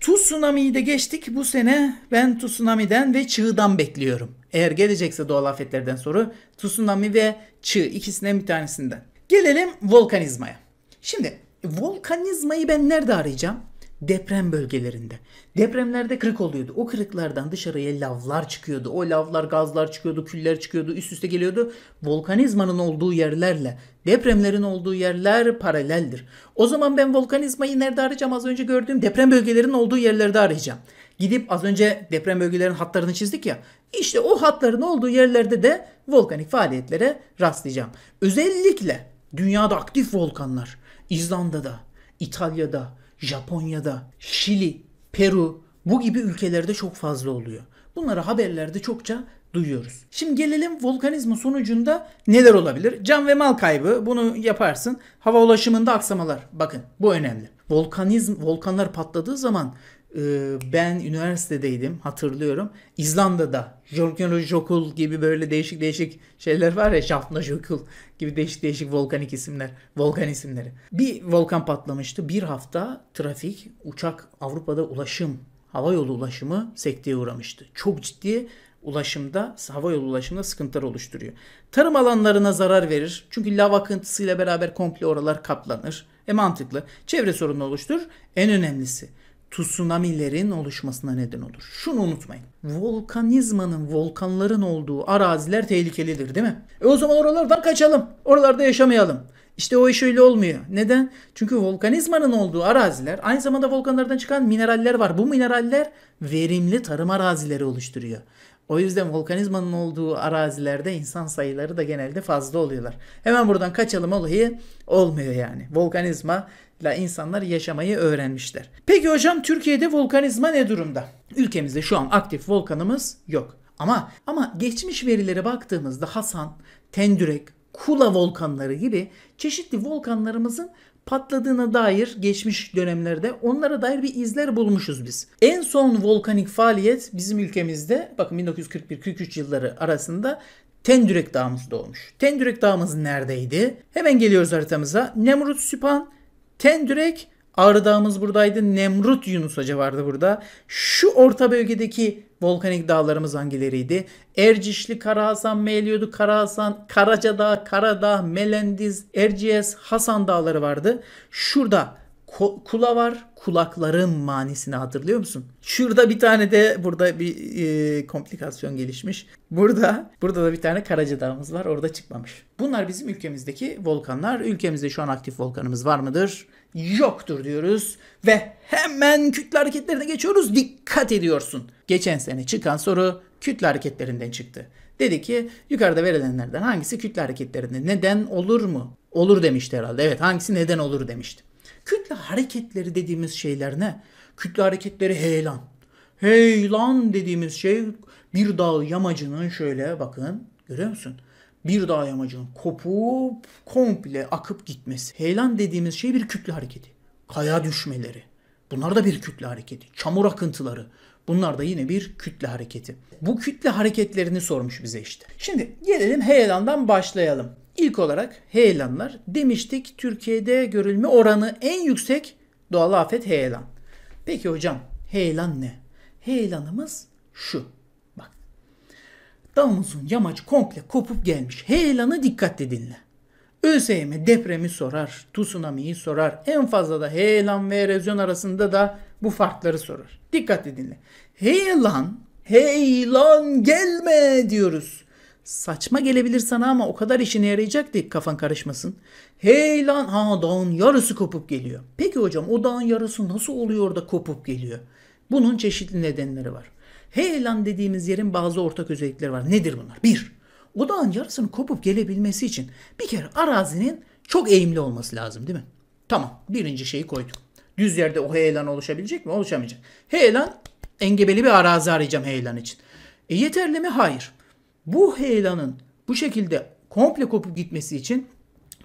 tsunami'yi de geçtik. Bu sene ben tsunami'den ve çığdan bekliyorum. Eğer gelecekse doğal afetlerden sonra tsunami ve çığ ikisinden bir tanesinden. Gelelim volkanizmaya. Şimdi volkanizmayı ben nerede arayacağım? deprem bölgelerinde. Depremlerde kırık oluyordu. O kırıklardan dışarıya lavlar çıkıyordu. O lavlar gazlar çıkıyordu, küller çıkıyordu, üst üste geliyordu. Volkanizmanın olduğu yerlerle depremlerin olduğu yerler paraleldir. O zaman ben volkanizmayı nerede arayacağım? Az önce gördüğüm deprem bölgelerinin olduğu yerlerde arayacağım. Gidip az önce deprem bölgelerinin hatlarını çizdik ya. İşte o hatların olduğu yerlerde de volkanik faaliyetlere rastlayacağım. Özellikle dünyada aktif volkanlar İzlanda'da, İtalya'da, Japonya'da, Şili, Peru bu gibi ülkelerde çok fazla oluyor. Bunları haberlerde çokça duyuyoruz. Şimdi gelelim volkanizma sonucunda neler olabilir? Can ve mal kaybı bunu yaparsın. Hava ulaşımında aksamalar bakın bu önemli. Volkanizm volkanlar patladığı zaman ee, ben üniversitedeydim hatırlıyorum. İzlanda'da Jokul gibi böyle değişik değişik şeyler var ya Şafna Jokul gibi değişik değişik volkanik isimler, volkan isimleri. Bir volkan patlamıştı. Bir hafta trafik, uçak, Avrupa'da ulaşım, hava yolu ulaşımı sekteye uğramıştı. Çok ciddi ulaşımda, hava yolu ulaşımında sıkıntılar oluşturuyor. Tarım alanlarına zarar verir. Çünkü lav akıntısıyla beraber komple oralar kaplanır. E mantıklı. Çevre sorunu oluştur. En önemlisi tsunamilerin oluşmasına neden olur. Şunu unutmayın. Volkanizmanın, volkanların olduğu araziler tehlikelidir değil mi? E o zaman oralardan kaçalım. Oralarda yaşamayalım. İşte o iş öyle olmuyor. Neden? Çünkü volkanizmanın olduğu araziler aynı zamanda volkanlardan çıkan mineraller var. Bu mineraller verimli tarım arazileri oluşturuyor. O yüzden volkanizmanın olduğu arazilerde insan sayıları da genelde fazla oluyorlar. Hemen buradan kaçalım olayı olmuyor yani. Volkanizma ile insanlar yaşamayı öğrenmişler. Peki hocam Türkiye'de volkanizma ne durumda? Ülkemizde şu an aktif volkanımız yok. Ama ama geçmiş verilere baktığımızda Hasan, Tendürek, Kula volkanları gibi çeşitli volkanlarımızın patladığına dair geçmiş dönemlerde onlara dair bir izler bulmuşuz biz. En son volkanik faaliyet bizim ülkemizde bakın 1941-43 yılları arasında Tendürek Dağımız doğmuş. Tendürek Dağımız neredeydi? Hemen geliyoruz haritamıza. Nemrut Süpan, Tendürek Ağrı Dağımız buradaydı. Nemrut Yunus Hoca vardı burada. Şu orta bölgedeki volkanik dağlarımız hangileriydi? Ercişli, Karahasan, Meyliyodu, Karahasan, Karacadağ, Karadağ, Melendiz, Erciyes, Hasan dağları vardı. Şurada kula var. Kulakların manisini hatırlıyor musun? Şurada bir tane de burada bir e, komplikasyon gelişmiş. Burada burada da bir tane Karaca Dağımız var. Orada çıkmamış. Bunlar bizim ülkemizdeki volkanlar. Ülkemizde şu an aktif volkanımız var mıdır? yoktur diyoruz ve hemen kütle hareketlerine geçiyoruz. Dikkat ediyorsun. Geçen sene çıkan soru kütle hareketlerinden çıktı. Dedi ki yukarıda verilenlerden hangisi kütle hareketlerinde neden olur mu? Olur demişti herhalde. Evet hangisi neden olur demişti. Kütle hareketleri dediğimiz şeyler ne? Kütle hareketleri heyelan. Heyelan dediğimiz şey bir dağ yamacının şöyle bakın görüyor musun? bir dağ yamacının kopup komple akıp gitmesi. Heyelan dediğimiz şey bir kütle hareketi. Kaya düşmeleri. Bunlar da bir kütle hareketi. Çamur akıntıları. Bunlar da yine bir kütle hareketi. Bu kütle hareketlerini sormuş bize işte. Şimdi gelelim heyelandan başlayalım. İlk olarak heyelanlar demiştik Türkiye'de görülme oranı en yüksek doğal afet heyelan. Peki hocam heyelan ne? Heyelanımız şu. Dağımızın yamacı komple kopup gelmiş. Heyelanı dikkatle dinle. ÖSYM depremi sorar, tsunami'yi sorar. En fazla da heyelan ve erozyon arasında da bu farkları sorar. Dikkatli dinle. Heyelan, heyelan gelme diyoruz. Saçma gelebilir sana ama o kadar işine yarayacak ki kafan karışmasın. Heyelan, ha dağın yarısı kopup geliyor. Peki hocam o dağın yarısı nasıl oluyor da kopup geliyor? Bunun çeşitli nedenleri var. Heyelan dediğimiz yerin bazı ortak özellikleri var. Nedir bunlar? Bir, odağın yarısını kopup gelebilmesi için bir kere arazinin çok eğimli olması lazım değil mi? Tamam. Birinci şeyi koydum. Düz yerde o heyelan oluşabilecek mi? Oluşamayacak. Heyelan engebeli bir arazi arayacağım heyelan için. E yeterli mi? Hayır. Bu heyelanın bu şekilde komple kopup gitmesi için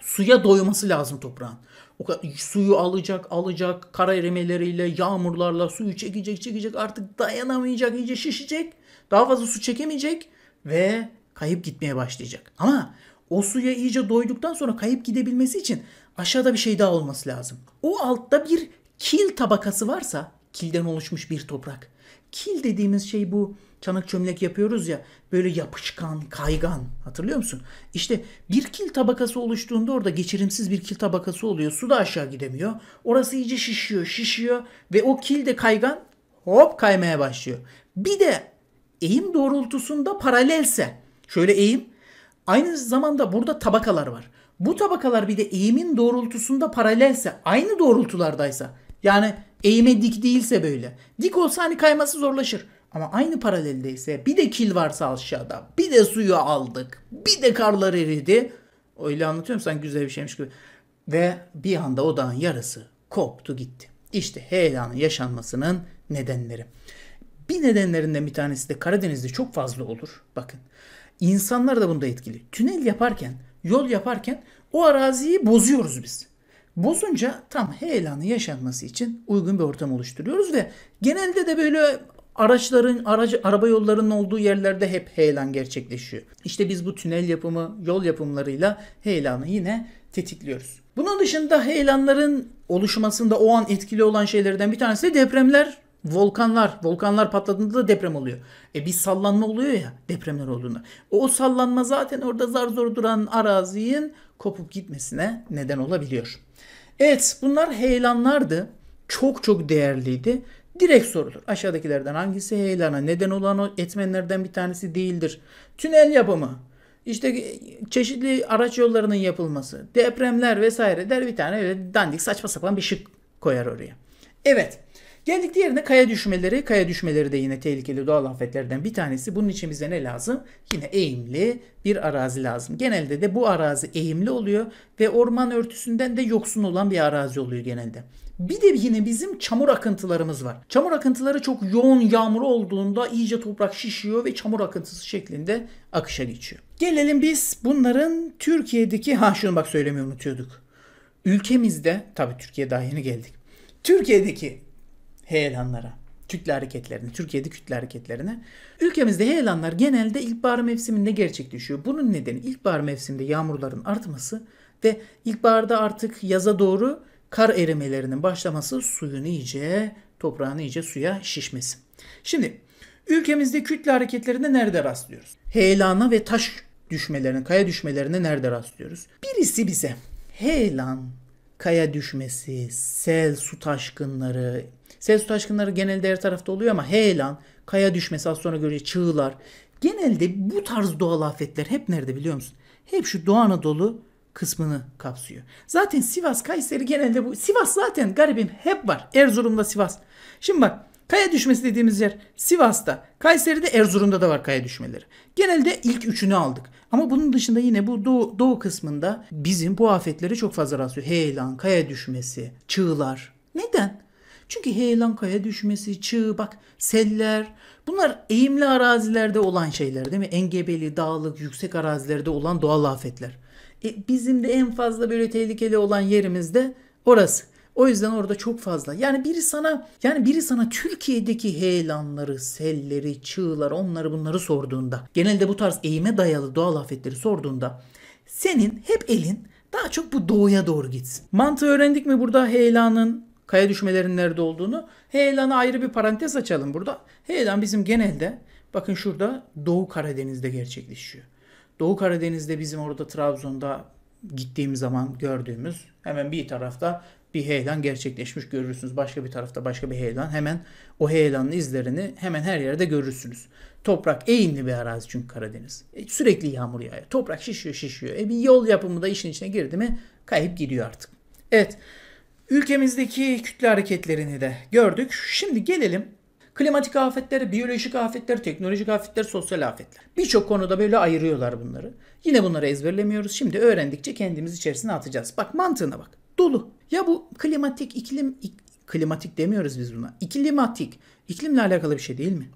suya doyması lazım toprağın. O kadar suyu alacak, alacak, kara erimeleriyle, yağmurlarla suyu çekecek, çekecek. Artık dayanamayacak, iyice şişecek. Daha fazla su çekemeyecek ve kayıp gitmeye başlayacak. Ama o suya iyice doyduktan sonra kayıp gidebilmesi için aşağıda bir şey daha olması lazım. O altta bir kil tabakası varsa, kilden oluşmuş bir toprak. Kil dediğimiz şey bu çanak çömlek yapıyoruz ya böyle yapışkan, kaygan hatırlıyor musun? İşte bir kil tabakası oluştuğunda orada geçirimsiz bir kil tabakası oluyor. Su da aşağı gidemiyor. Orası iyice şişiyor, şişiyor ve o kil de kaygan hop kaymaya başlıyor. Bir de eğim doğrultusunda paralelse şöyle eğim aynı zamanda burada tabakalar var. Bu tabakalar bir de eğimin doğrultusunda paralelse aynı doğrultulardaysa yani eğime dik değilse böyle. Dik olsa hani kayması zorlaşır. Ama aynı paralelde ise bir de kil varsa aşağıda, bir de suyu aldık, bir de karlar eridi. Öyle anlatıyorum sanki güzel bir şeymiş gibi. Ve bir anda odağın yarısı koptu gitti. İşte heyelanın yaşanmasının nedenleri. Bir nedenlerinden bir tanesi de Karadeniz'de çok fazla olur. Bakın insanlar da bunda etkili. Tünel yaparken, yol yaparken o araziyi bozuyoruz biz. Bozunca tam heyelanın yaşanması için uygun bir ortam oluşturuyoruz ve genelde de böyle Araçların, aracı, araba yollarının olduğu yerlerde hep heyelan gerçekleşiyor. İşte biz bu tünel yapımı, yol yapımlarıyla heyelanı yine tetikliyoruz. Bunun dışında heyelanların oluşmasında o an etkili olan şeylerden bir tanesi de depremler Volkanlar, volkanlar patladığında da deprem oluyor. E bir sallanma oluyor ya depremler olduğunda. O sallanma zaten orada zar zor duran arazinin kopup gitmesine neden olabiliyor. Evet bunlar heyelanlardı. Çok çok değerliydi direkt sorulur. Aşağıdakilerden hangisi heyelana neden olan etmenlerden bir tanesi değildir? Tünel yapımı, işte çeşitli araç yollarının yapılması, depremler vesaire der bir tane öyle dandik saçma sapan bir şık koyar oraya. Evet. Geldik diğerine kaya düşmeleri. Kaya düşmeleri de yine tehlikeli doğal afetlerden bir tanesi. Bunun için bize ne lazım? Yine eğimli bir arazi lazım. Genelde de bu arazi eğimli oluyor ve orman örtüsünden de yoksun olan bir arazi oluyor genelde. Bir de yine bizim çamur akıntılarımız var. Çamur akıntıları çok yoğun yağmur olduğunda iyice toprak şişiyor ve çamur akıntısı şeklinde akışa geçiyor. Gelelim biz bunların Türkiye'deki ha şunu bak söylemeyi unutuyorduk. Ülkemizde tabii Türkiye daha yeni geldik. Türkiye'deki heyelanlara, kütle hareketlerine, Türkiye'de kütle hareketlerine. Ülkemizde heyelanlar genelde ilkbahar mevsiminde gerçekleşiyor. Bunun nedeni ilkbahar mevsiminde yağmurların artması ve ilkbaharda artık yaza doğru kar erimelerinin başlaması suyun iyice, toprağın iyice suya şişmesi. Şimdi ülkemizde kütle hareketlerinde nerede rastlıyoruz? Heyelana ve taş düşmelerine, kaya düşmelerine nerede rastlıyoruz? Birisi bize heyelan, kaya düşmesi, sel, su taşkınları, sel su taşkınları genelde her tarafta oluyor ama heyelan, kaya düşmesi az sonra göreceğiz çığlar. Genelde bu tarz doğal afetler hep nerede biliyor musun? Hep şu Doğu Anadolu kısmını kapsıyor. Zaten Sivas, Kayseri genelde bu. Sivas zaten garibim hep var. Erzurum'da Sivas. Şimdi bak kaya düşmesi dediğimiz yer Sivas'ta, Kayseri'de, Erzurum'da da var kaya düşmeleri. Genelde ilk üçünü aldık. Ama bunun dışında yine bu doğu, doğu kısmında bizim bu afetleri çok fazla rastlıyor. Heyelan, kaya düşmesi, çığlar. Neden? Çünkü heyelan kaya düşmesi, çığ, bak seller bunlar eğimli arazilerde olan şeyler değil mi? Engebeli, dağlık, yüksek arazilerde olan doğal afetler. E, bizim de en fazla böyle tehlikeli olan yerimiz de orası. O yüzden orada çok fazla. Yani biri sana yani biri sana Türkiye'deki heyelanları, selleri, çığlar, onları bunları sorduğunda, genelde bu tarz eğime dayalı doğal afetleri sorduğunda senin hep elin daha çok bu doğuya doğru gitsin. Mantığı öğrendik mi burada heyelanın, kaya düşmelerinin nerede olduğunu? Heyelana ayrı bir parantez açalım burada. Heyelan bizim genelde bakın şurada Doğu Karadeniz'de gerçekleşiyor. Doğu Karadeniz'de bizim orada Trabzon'da gittiğim zaman gördüğümüz hemen bir tarafta bir heyelan gerçekleşmiş görürsünüz. Başka bir tarafta başka bir heyelan. Hemen o heyelanın izlerini hemen her yerde görürsünüz. Toprak eğimli bir arazi çünkü Karadeniz. E, sürekli yağmur yağıyor. Toprak şişiyor şişiyor. E bir yol yapımı da işin içine girdi mi kayıp gidiyor artık. Evet. Ülkemizdeki kütle hareketlerini de gördük. Şimdi gelelim Klimatik afetler, biyolojik afetler, teknolojik afetler, sosyal afetler. Birçok konuda böyle ayırıyorlar bunları. Yine bunları ezberlemiyoruz. Şimdi öğrendikçe kendimiz içerisine atacağız. Bak mantığına bak. Dolu. Ya bu klimatik iklim ik, klimatik demiyoruz biz buna. İklimatik. İklimle alakalı bir şey değil mi?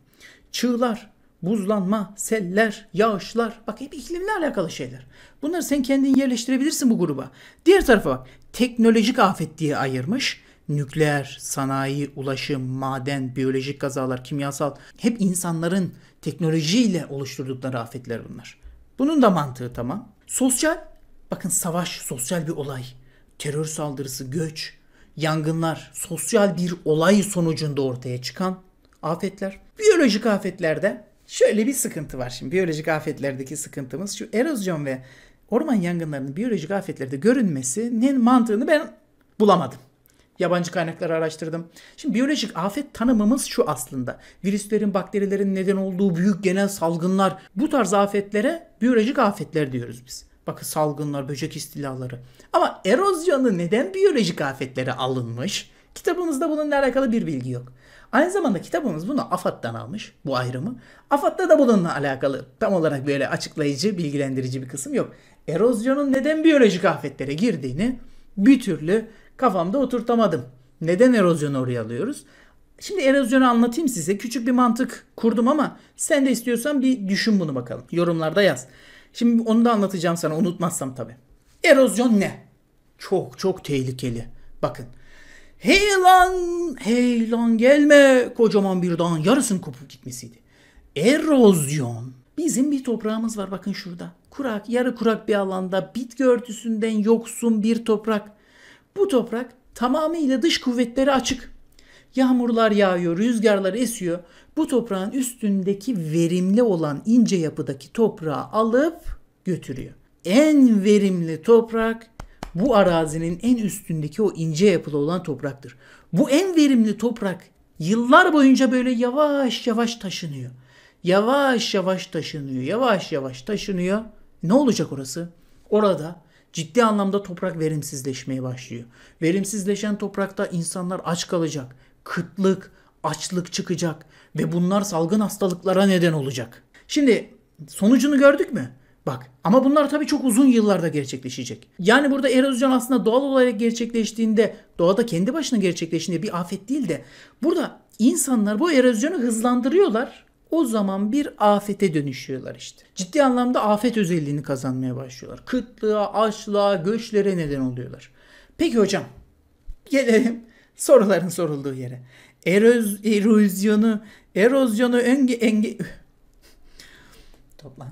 Çığlar, buzlanma, seller, yağışlar. Bak hep iklimle alakalı şeyler. Bunları sen kendin yerleştirebilirsin bu gruba. Diğer tarafa bak. Teknolojik afet diye ayırmış nükleer, sanayi, ulaşım, maden, biyolojik kazalar, kimyasal hep insanların teknolojiyle oluşturdukları afetler bunlar. Bunun da mantığı tamam. Sosyal, bakın savaş sosyal bir olay. Terör saldırısı, göç, yangınlar sosyal bir olay sonucunda ortaya çıkan afetler. Biyolojik afetlerde şöyle bir sıkıntı var şimdi. Biyolojik afetlerdeki sıkıntımız şu erozyon ve orman yangınlarının biyolojik afetlerde görünmesinin mantığını ben bulamadım. Yabancı kaynakları araştırdım. Şimdi biyolojik afet tanımımız şu aslında. Virüslerin, bakterilerin neden olduğu büyük genel salgınlar. Bu tarz afetlere biyolojik afetler diyoruz biz. Bakın salgınlar, böcek istilaları. Ama erozyonu neden biyolojik afetlere alınmış? Kitabımızda bununla alakalı bir bilgi yok. Aynı zamanda kitabımız bunu AFAD'dan almış bu ayrımı. AFAD'da da bununla alakalı tam olarak böyle açıklayıcı, bilgilendirici bir kısım yok. Erozyonun neden biyolojik afetlere girdiğini bir türlü kafamda oturtamadım. Neden erozyonu oraya alıyoruz? Şimdi erozyonu anlatayım size. Küçük bir mantık kurdum ama sen de istiyorsan bir düşün bunu bakalım. Yorumlarda yaz. Şimdi onu da anlatacağım sana unutmazsam tabii. Erozyon ne? Çok çok tehlikeli. Bakın. Hey lan, hey lan gelme kocaman bir dağın yarısının kopup gitmesiydi. Erozyon. Bizim bir toprağımız var bakın şurada. Kurak, yarı kurak bir alanda bit örtüsünden yoksun bir toprak. Bu toprak tamamıyla dış kuvvetlere açık. Yağmurlar yağıyor, rüzgarlar esiyor. Bu toprağın üstündeki verimli olan ince yapıdaki toprağı alıp götürüyor. En verimli toprak bu arazinin en üstündeki o ince yapılı olan topraktır. Bu en verimli toprak yıllar boyunca böyle yavaş yavaş taşınıyor. Yavaş yavaş taşınıyor, yavaş yavaş taşınıyor. Ne olacak orası? Orada ciddi anlamda toprak verimsizleşmeye başlıyor. Verimsizleşen toprakta insanlar aç kalacak. Kıtlık, açlık çıkacak ve bunlar salgın hastalıklara neden olacak. Şimdi sonucunu gördük mü? Bak ama bunlar tabii çok uzun yıllarda gerçekleşecek. Yani burada erozyon aslında doğal olarak gerçekleştiğinde, doğada kendi başına gerçekleştiğinde bir afet değil de burada insanlar bu erozyonu hızlandırıyorlar o zaman bir afete dönüşüyorlar işte. Ciddi anlamda afet özelliğini kazanmaya başlıyorlar. Kıtlığa, açlığa, göçlere neden oluyorlar. Peki hocam gelelim soruların sorulduğu yere. Eroz, erozyonu, erozyonu önge, enge, toplan.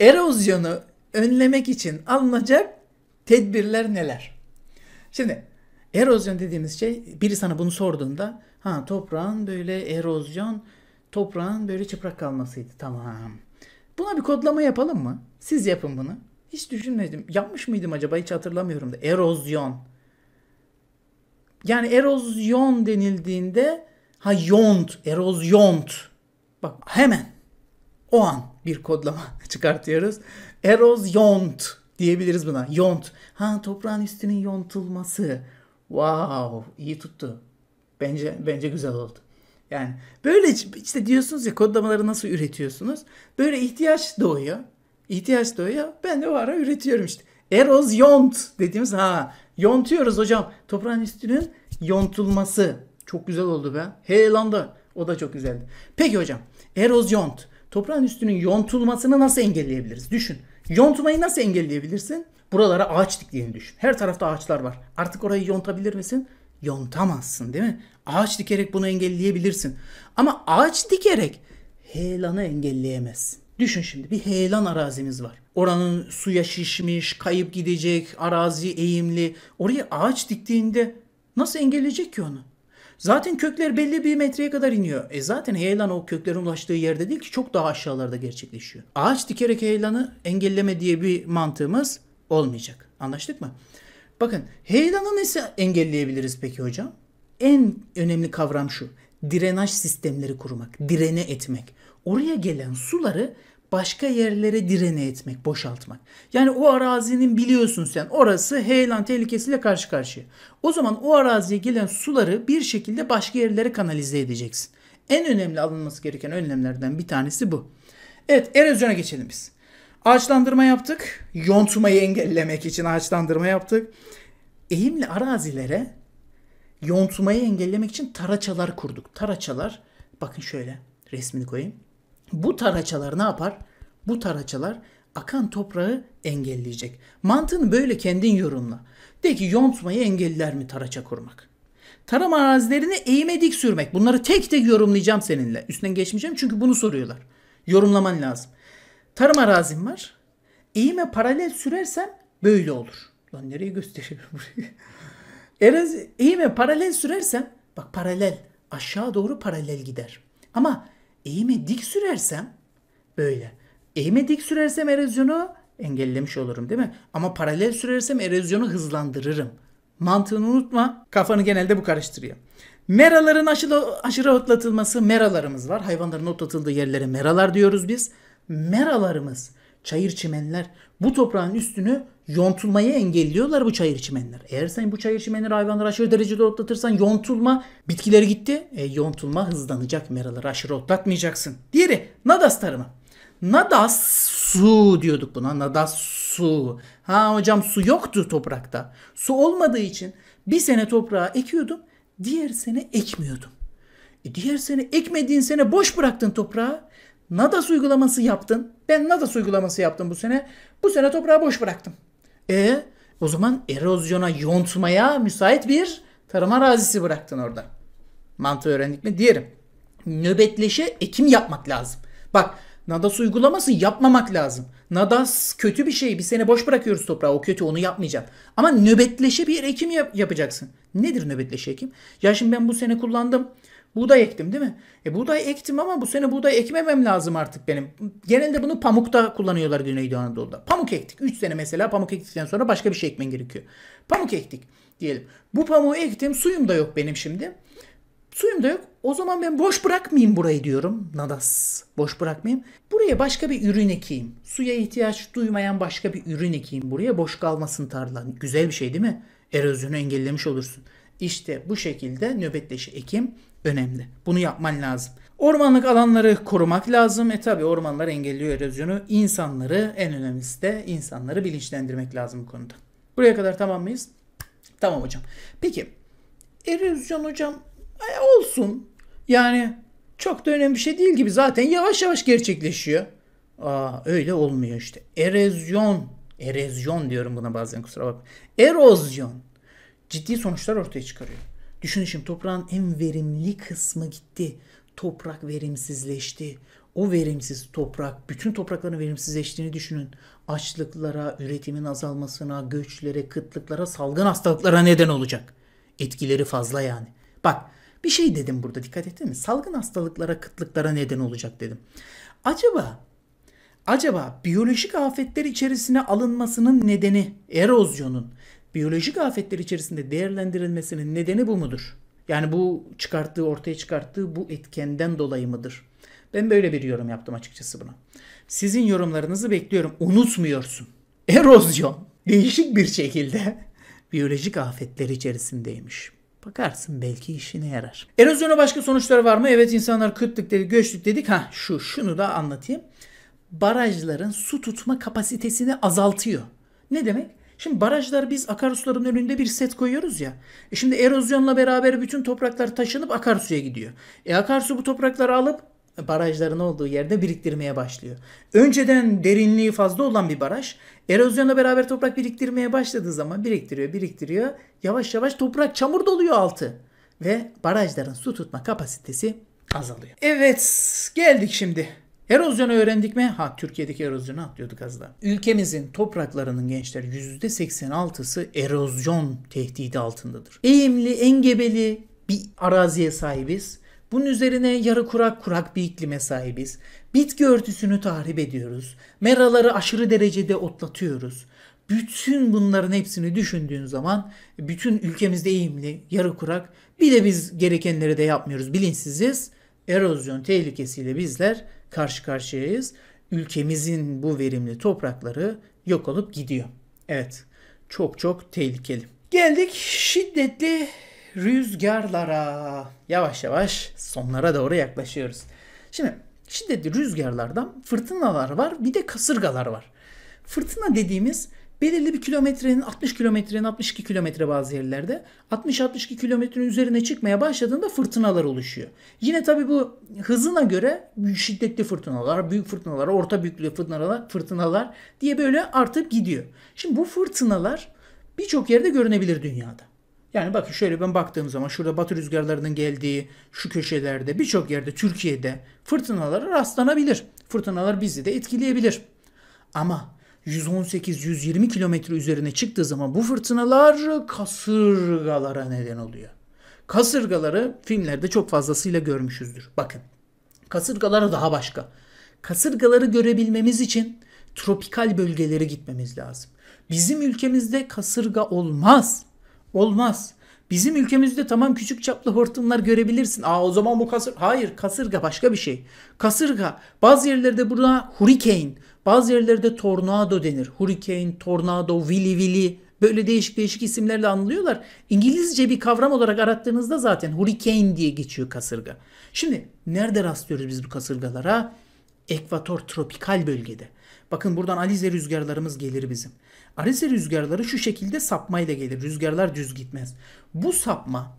Erozyonu önlemek için alınacak tedbirler neler? Şimdi erozyon dediğimiz şey biri sana bunu sorduğunda ha toprağın böyle erozyon toprağın böyle çıprak kalmasıydı. Tamam. Buna bir kodlama yapalım mı? Siz yapın bunu. Hiç düşünmedim. Yapmış mıydım acaba? Hiç hatırlamıyorum da. Erozyon. Yani erozyon denildiğinde ha yont, erozyont. Bak hemen o an bir kodlama çıkartıyoruz. Erozyont diyebiliriz buna. Yont. Ha toprağın üstünün yontulması. Wow, iyi tuttu. Bence bence güzel oldu. Yani böyle işte diyorsunuz ya kodlamaları nasıl üretiyorsunuz? Böyle ihtiyaç doğuyor. İhtiyaç doğuyor. Ben de o ara üretiyorum işte. Eroz yont dediğimiz ha yontuyoruz hocam. Toprağın üstünün yontulması. Çok güzel oldu be. Heyelanda. O da çok güzeldi. Peki hocam. Eroz yont. Toprağın üstünün yontulmasını nasıl engelleyebiliriz? Düşün. Yontmayı nasıl engelleyebilirsin? Buralara ağaç diktiğini düşün. Her tarafta ağaçlar var. Artık orayı yontabilir misin? yontamazsın değil mi? Ağaç dikerek bunu engelleyebilirsin. Ama ağaç dikerek heyelanı engelleyemezsin. Düşün şimdi bir heyelan arazimiz var. Oranın suya şişmiş, kayıp gidecek, arazi eğimli. Oraya ağaç diktiğinde nasıl engelleyecek ki onu? Zaten kökler belli bir metreye kadar iniyor. E zaten heyelan o köklerin ulaştığı yerde değil ki çok daha aşağılarda gerçekleşiyor. Ağaç dikerek heyelanı engelleme diye bir mantığımız olmayacak. Anlaştık mı? Bakın heyelanı nasıl engelleyebiliriz peki hocam? En önemli kavram şu. drenaj sistemleri kurmak, direne etmek. Oraya gelen suları başka yerlere direne etmek, boşaltmak. Yani o arazinin biliyorsun sen orası heyelan tehlikesiyle karşı karşıya. O zaman o araziye gelen suları bir şekilde başka yerlere kanalize edeceksin. En önemli alınması gereken önlemlerden bir tanesi bu. Evet erozyona geçelim biz. Ağaçlandırma yaptık. Yontmayı engellemek için ağaçlandırma yaptık. Eğimli arazilere yontmayı engellemek için taraçalar kurduk. Taraçalar bakın şöyle resmini koyayım. Bu taraçalar ne yapar? Bu taraçalar akan toprağı engelleyecek. Mantığını böyle kendin yorumla. De ki yontmayı engeller mi taraça kurmak? Tarım arazilerini eğime dik sürmek. Bunları tek tek yorumlayacağım seninle. üstüne geçmeyeceğim çünkü bunu soruyorlar. Yorumlaman lazım. Tarım arazim var. Eğime paralel sürersem böyle olur. Lan nereyi gösteriyorum burayı? Erazi, eğime paralel sürersem bak paralel aşağı doğru paralel gider. Ama eğime dik sürersem böyle. Eğime dik sürersem erozyonu engellemiş olurum değil mi? Ama paralel sürersem erozyonu hızlandırırım. Mantığını unutma. Kafanı genelde bu karıştırıyor. Meraların aşırı, aşırı otlatılması meralarımız var. Hayvanların otlatıldığı yerlere meralar diyoruz biz meralarımız, çayır çimenler bu toprağın üstünü yontulmayı engelliyorlar bu çayır çimenler. Eğer sen bu çayır çimenleri hayvanları aşırı derecede otlatırsan yontulma bitkileri gitti. E, yontulma hızlanacak meraları aşırı otlatmayacaksın. Diğeri nadas tarımı. Nadas su diyorduk buna. Nadas su. Ha hocam su yoktu toprakta. Su olmadığı için bir sene toprağa ekiyordum. Diğer sene ekmiyordum. E diğer sene ekmediğin sene boş bıraktın toprağı. Nadas uygulaması yaptın. Ben Nadas uygulaması yaptım bu sene. Bu sene toprağı boş bıraktım. E o zaman erozyona, yontmaya müsait bir tarım arazisi bıraktın orada. Mantığı öğrendik mi? Diyelim. Nöbetleşe ekim yapmak lazım. Bak Nadas uygulaması yapmamak lazım. Nadas kötü bir şey. Bir sene boş bırakıyoruz toprağı. O kötü onu yapmayacağım. Ama nöbetleşe bir ekim yap- yapacaksın. Nedir nöbetleşe ekim? Ya şimdi ben bu sene kullandım. Buğday ektim değil mi? E buğday ektim ama bu sene buğday ekmemem lazım artık benim. Genelde bunu pamukta kullanıyorlar Güneydoğu Anadolu'da. Pamuk ektik. 3 sene mesela pamuk ektikten sonra başka bir şey ekmen gerekiyor. Pamuk ektik diyelim. Bu pamuğu ektim. Suyum da yok benim şimdi. Suyum da yok. O zaman ben boş bırakmayayım burayı diyorum. Nadas. Boş bırakmayayım. Buraya başka bir ürün ekeyim. Suya ihtiyaç duymayan başka bir ürün ekeyim buraya. Boş kalmasın tarla. Güzel bir şey değil mi? Erozyonu engellemiş olursun. İşte bu şekilde nöbetleşi ekim önemli. Bunu yapman lazım. Ormanlık alanları korumak lazım. E tabi ormanlar engelliyor erozyonu. İnsanları en önemlisi de insanları bilinçlendirmek lazım bu konuda. Buraya kadar tamam mıyız? Tamam hocam. Peki erozyon hocam e, olsun. Yani çok da önemli bir şey değil gibi zaten yavaş yavaş gerçekleşiyor. Aa, öyle olmuyor işte. Erozyon. Erozyon diyorum buna bazen kusura bakma. Erozyon. Ciddi sonuçlar ortaya çıkarıyor. Düşünün şimdi toprağın en verimli kısmı gitti. Toprak verimsizleşti. O verimsiz toprak, bütün toprakların verimsizleştiğini düşünün. Açlıklara, üretimin azalmasına, göçlere, kıtlıklara, salgın hastalıklara neden olacak. Etkileri fazla yani. Bak bir şey dedim burada dikkat ettin mi? Salgın hastalıklara, kıtlıklara neden olacak dedim. Acaba acaba biyolojik afetler içerisine alınmasının nedeni erozyonun biyolojik afetler içerisinde değerlendirilmesinin nedeni bu mudur? Yani bu çıkarttığı, ortaya çıkarttığı bu etkenden dolayı mıdır? Ben böyle bir yorum yaptım açıkçası buna. Sizin yorumlarınızı bekliyorum. Unutmuyorsun. Erozyon değişik bir şekilde biyolojik afetler içerisindeymiş. Bakarsın belki işine yarar. Erozyona başka sonuçları var mı? Evet insanlar kıtlık dedi, göçlük dedik. Ha şu şunu da anlatayım. Barajların su tutma kapasitesini azaltıyor. Ne demek? Şimdi barajlar biz akarsuların önünde bir set koyuyoruz ya. E şimdi erozyonla beraber bütün topraklar taşınıp akarsuya gidiyor. E akarsu bu toprakları alıp barajların olduğu yerde biriktirmeye başlıyor. Önceden derinliği fazla olan bir baraj erozyonla beraber toprak biriktirmeye başladığı zaman biriktiriyor, biriktiriyor. Yavaş yavaş toprak çamur doluyor altı ve barajların su tutma kapasitesi azalıyor. Evet, geldik şimdi Erozyonu öğrendik mi? Ha Türkiye'deki erozyonu atlıyorduk az da. Ülkemizin topraklarının gençler %86'sı erozyon tehdidi altındadır. Eğimli, engebeli bir araziye sahibiz. Bunun üzerine yarı kurak kurak bir iklime sahibiz. Bitki örtüsünü tahrip ediyoruz. Meraları aşırı derecede otlatıyoruz. Bütün bunların hepsini düşündüğün zaman bütün ülkemizde eğimli, yarı kurak bir de biz gerekenleri de yapmıyoruz bilinçsiziz erozyon tehlikesiyle bizler karşı karşıyayız. Ülkemizin bu verimli toprakları yok olup gidiyor. Evet çok çok tehlikeli. Geldik şiddetli rüzgarlara. Yavaş yavaş sonlara doğru yaklaşıyoruz. Şimdi şiddetli rüzgarlardan fırtınalar var bir de kasırgalar var. Fırtına dediğimiz belirli bir kilometrenin 60 kilometrenin 62 kilometre bazı yerlerde 60-62 kilometrenin üzerine çıkmaya başladığında fırtınalar oluşuyor. Yine tabii bu hızına göre şiddetli fırtınalar, büyük fırtınalar, orta büyüklüklü fırtınalar, fırtınalar diye böyle artıp gidiyor. Şimdi bu fırtınalar birçok yerde görünebilir dünyada. Yani bakın şöyle ben baktığım zaman şurada batı rüzgarlarının geldiği şu köşelerde birçok yerde Türkiye'de fırtınalara rastlanabilir. Fırtınalar bizi de etkileyebilir. Ama 118-120 kilometre üzerine çıktığı zaman bu fırtınalar kasırgalara neden oluyor. Kasırgaları filmlerde çok fazlasıyla görmüşüzdür. Bakın kasırgalara daha başka. Kasırgaları görebilmemiz için tropikal bölgelere gitmemiz lazım. Bizim ülkemizde kasırga olmaz. Olmaz. Bizim ülkemizde tamam küçük çaplı hortumlar görebilirsin. Aa o zaman bu kasır... Hayır kasırga başka bir şey. Kasırga bazı yerlerde buna hurricane, bazı yerlerde tornado denir. Hurricane, tornado, vili vili, böyle değişik değişik isimlerle anlıyorlar. İngilizce bir kavram olarak arattığınızda zaten hurricane diye geçiyor kasırga. Şimdi nerede rastlıyoruz biz bu kasırgalara? Ekvator tropikal bölgede. Bakın buradan alize rüzgarlarımız gelir bizim. Alize rüzgarları şu şekilde sapmayla gelir. Rüzgarlar düz gitmez. Bu sapma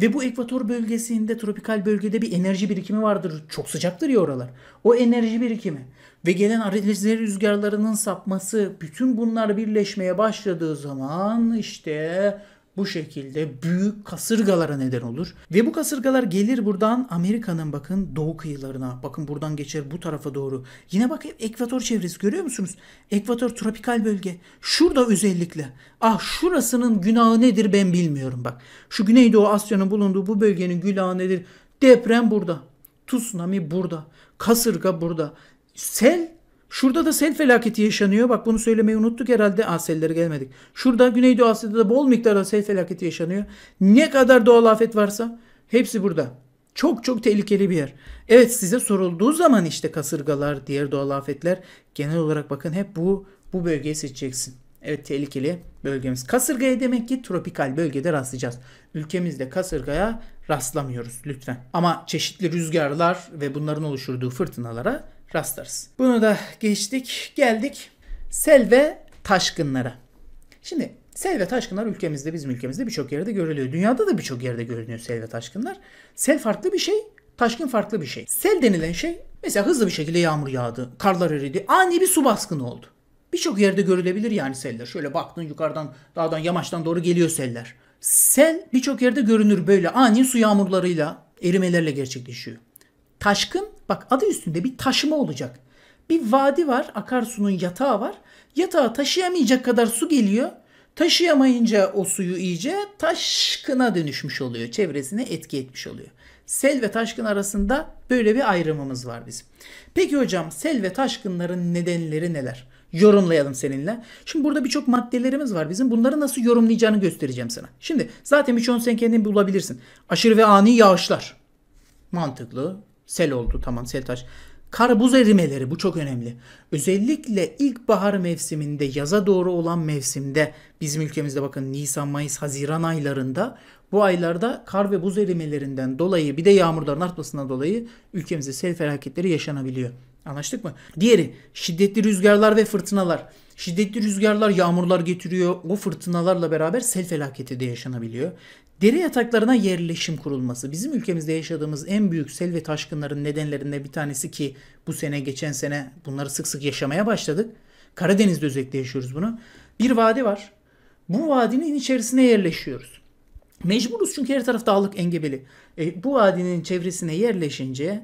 ve bu ekvator bölgesinde tropikal bölgede bir enerji birikimi vardır. Çok sıcaktır ya oralar. O enerji birikimi ve gelen arazi rüzgarlarının sapması bütün bunlar birleşmeye başladığı zaman işte bu şekilde büyük kasırgalara neden olur. Ve bu kasırgalar gelir buradan Amerika'nın bakın doğu kıyılarına. Bakın buradan geçer bu tarafa doğru. Yine bak ekvator çevresi görüyor musunuz? Ekvator tropikal bölge. Şurada özellikle. Ah şurasının günahı nedir ben bilmiyorum bak. Şu Güneydoğu Asya'nın bulunduğu bu bölgenin günahı nedir? Deprem burada. Tsunami burada. Kasırga burada sel Şurada da sel felaketi yaşanıyor. Bak bunu söylemeyi unuttuk herhalde. Ah sellere gelmedik. Şurada Güneydoğu Asya'da da bol miktarda sel felaketi yaşanıyor. Ne kadar doğal afet varsa hepsi burada. Çok çok tehlikeli bir yer. Evet size sorulduğu zaman işte kasırgalar, diğer doğal afetler genel olarak bakın hep bu bu bölgeyi seçeceksin. Evet tehlikeli bölgemiz. Kasırgaya demek ki tropikal bölgede rastlayacağız. Ülkemizde kasırgaya rastlamıyoruz lütfen. Ama çeşitli rüzgarlar ve bunların oluşturduğu fırtınalara rastlarız. Bunu da geçtik. Geldik sel ve taşkınlara. Şimdi sel ve taşkınlar ülkemizde bizim ülkemizde birçok yerde görülüyor. Dünyada da birçok yerde görünüyor sel ve taşkınlar. Sel farklı bir şey, taşkın farklı bir şey. Sel denilen şey mesela hızlı bir şekilde yağmur yağdı, karlar eridi, ani bir su baskını oldu. Birçok yerde görülebilir yani seller. Şöyle baktın yukarıdan, dağdan, yamaçtan doğru geliyor seller. Sel birçok yerde görünür böyle ani su yağmurlarıyla, erimelerle gerçekleşiyor. Taşkın Bak adı üstünde bir taşıma olacak. Bir vadi var, akarsunun yatağı var. Yatağı taşıyamayacak kadar su geliyor. Taşıyamayınca o suyu iyice taşkına dönüşmüş oluyor. Çevresine etki etmiş oluyor. Sel ve taşkın arasında böyle bir ayrımımız var bizim. Peki hocam sel ve taşkınların nedenleri neler? Yorumlayalım seninle. Şimdi burada birçok maddelerimiz var bizim. Bunları nasıl yorumlayacağını göstereceğim sana. Şimdi zaten birçoğunu sen kendin bulabilirsin. Aşırı ve ani yağışlar. Mantıklı. Sel oldu tamam sel taş. Kar buz erimeleri bu çok önemli. Özellikle ilkbahar mevsiminde yaza doğru olan mevsimde bizim ülkemizde bakın Nisan, Mayıs, Haziran aylarında bu aylarda kar ve buz erimelerinden dolayı bir de yağmurların artmasından dolayı ülkemizde sel felaketleri yaşanabiliyor. Anlaştık mı? Diğeri şiddetli rüzgarlar ve fırtınalar. Şiddetli rüzgarlar, yağmurlar getiriyor. O fırtınalarla beraber sel felaketi de yaşanabiliyor. Dere yataklarına yerleşim kurulması. Bizim ülkemizde yaşadığımız en büyük sel ve taşkınların nedenlerinden bir tanesi ki bu sene geçen sene bunları sık sık yaşamaya başladık. Karadeniz'de özellikle yaşıyoruz bunu. Bir vadi var. Bu vadinin içerisine yerleşiyoruz. Mecburuz çünkü her taraf dağlık engebeli. E, bu vadinin çevresine yerleşince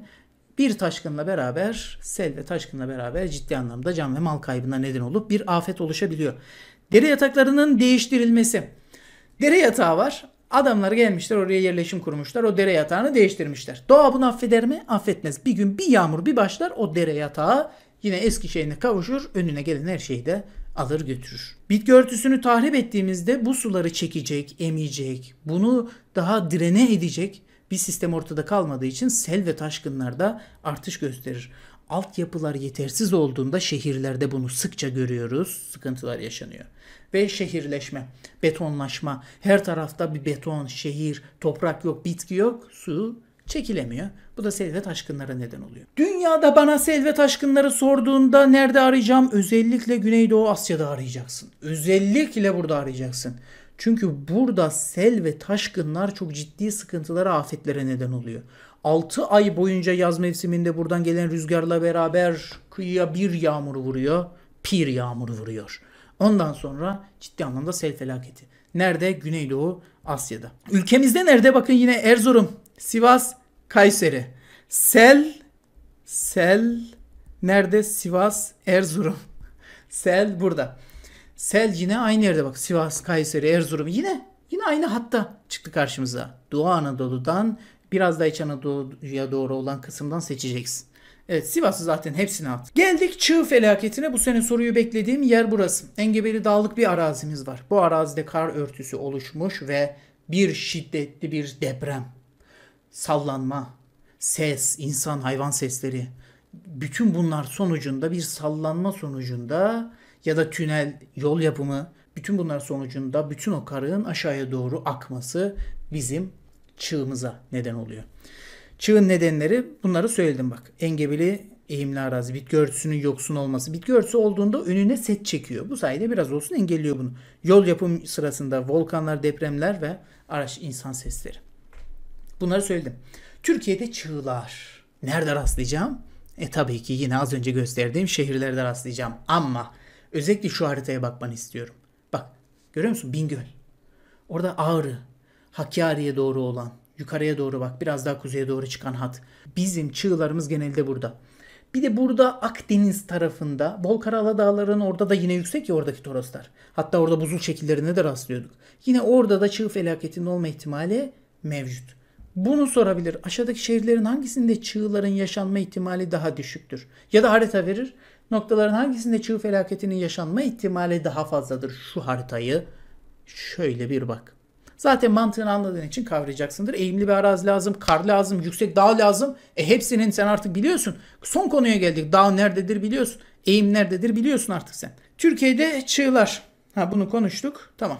bir taşkınla beraber sel ve taşkınla beraber ciddi anlamda can ve mal kaybına neden olup bir afet oluşabiliyor. Dere yataklarının değiştirilmesi. Dere yatağı var. Adamlar gelmişler oraya yerleşim kurmuşlar. O dere yatağını değiştirmişler. Doğa bunu affeder mi? Affetmez. Bir gün bir yağmur bir başlar o dere yatağı yine eski şeyine kavuşur. Önüne gelen her şeyi de alır götürür. Bitki örtüsünü tahrip ettiğimizde bu suları çekecek, emecek, bunu daha direne edecek bir sistem ortada kalmadığı için sel ve taşkınlarda artış gösterir. Altyapılar yetersiz olduğunda şehirlerde bunu sıkça görüyoruz. Sıkıntılar yaşanıyor. Ve şehirleşme, betonlaşma. Her tarafta bir beton, şehir, toprak yok, bitki yok, su çekilemiyor. Bu da sel ve taşkınlara neden oluyor. Dünyada bana sel ve taşkınları sorduğunda nerede arayacağım? Özellikle Güneydoğu Asya'da arayacaksın. Özellikle burada arayacaksın. Çünkü burada sel ve taşkınlar çok ciddi sıkıntılara, afetlere neden oluyor. 6 ay boyunca yaz mevsiminde buradan gelen rüzgarla beraber kıyıya bir yağmur vuruyor, pir yağmur vuruyor. Ondan sonra ciddi anlamda sel felaketi. Nerede? Güneydoğu Asya'da. Ülkemizde nerede? Bakın yine Erzurum, Sivas, Kayseri. Sel, sel nerede? Sivas, Erzurum. Sel burada. Sel yine aynı yerde bak Sivas, Kayseri, Erzurum yine yine aynı hatta çıktı karşımıza. Doğu Anadolu'dan biraz da iç Anadolu'ya doğru olan kısımdan seçeceksin. Evet Sivas'ı zaten hepsini at. Geldik çığ felaketine. Bu sene soruyu beklediğim yer burası. Engebeli dağlık bir arazimiz var. Bu arazide kar örtüsü oluşmuş ve bir şiddetli bir deprem, sallanma, ses, insan hayvan sesleri bütün bunlar sonucunda bir sallanma sonucunda ya da tünel, yol yapımı bütün bunlar sonucunda bütün o karın aşağıya doğru akması bizim çığımıza neden oluyor. Çığın nedenleri bunları söyledim bak. Engebeli eğimli arazi, bitki örtüsünün yoksun olması. Bitki örtüsü olduğunda önüne set çekiyor. Bu sayede biraz olsun engelliyor bunu. Yol yapım sırasında volkanlar, depremler ve araç insan sesleri. Bunları söyledim. Türkiye'de çığlar. Nerede rastlayacağım? E tabii ki yine az önce gösterdiğim şehirlerde rastlayacağım. Ama Özellikle şu haritaya bakmanı istiyorum. Bak görüyor musun Bingöl. Orada Ağrı, Hakkari'ye doğru olan, yukarıya doğru bak biraz daha kuzeye doğru çıkan hat. Bizim çığlarımız genelde burada. Bir de burada Akdeniz tarafında Volkarala dağlarının orada da yine yüksek ya oradaki toroslar. Hatta orada buzul şekillerine de rastlıyorduk. Yine orada da çığ felaketinin olma ihtimali mevcut. Bunu sorabilir. Aşağıdaki şehirlerin hangisinde çığların yaşanma ihtimali daha düşüktür? Ya da harita verir. Noktaların hangisinde çığ felaketinin yaşanma ihtimali daha fazladır? Şu haritayı şöyle bir bak. Zaten mantığını anladığın için kavrayacaksındır. Eğimli bir arazi lazım, kar lazım, yüksek dağ lazım. E hepsinin sen artık biliyorsun. Son konuya geldik. Dağ nerededir biliyorsun. Eğim nerededir biliyorsun artık sen. Türkiye'de çığlar. Ha bunu konuştuk. Tamam.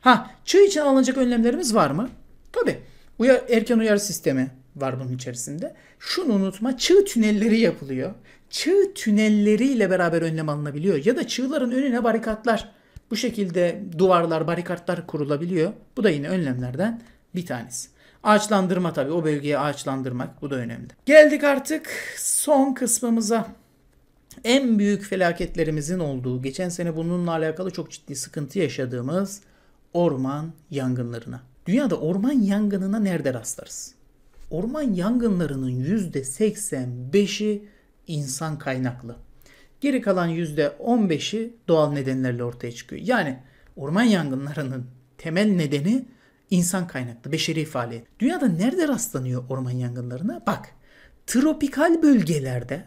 Ha çığ için alınacak önlemlerimiz var mı? Tabii. Uyar, erken uyarı sistemi, var bunun içerisinde. Şunu unutma çığ tünelleri yapılıyor. Çığ tünelleriyle beraber önlem alınabiliyor. Ya da çığların önüne barikatlar. Bu şekilde duvarlar, barikatlar kurulabiliyor. Bu da yine önlemlerden bir tanesi. Ağaçlandırma tabii o bölgeye ağaçlandırmak bu da önemli. Geldik artık son kısmımıza. En büyük felaketlerimizin olduğu, geçen sene bununla alakalı çok ciddi sıkıntı yaşadığımız orman yangınlarına. Dünyada orman yangınına nerede rastlarız? orman yangınlarının %85'i insan kaynaklı. Geri kalan %15'i doğal nedenlerle ortaya çıkıyor. Yani orman yangınlarının temel nedeni insan kaynaklı, beşeri faaliyet. Dünyada nerede rastlanıyor orman yangınlarına? Bak, tropikal bölgelerde,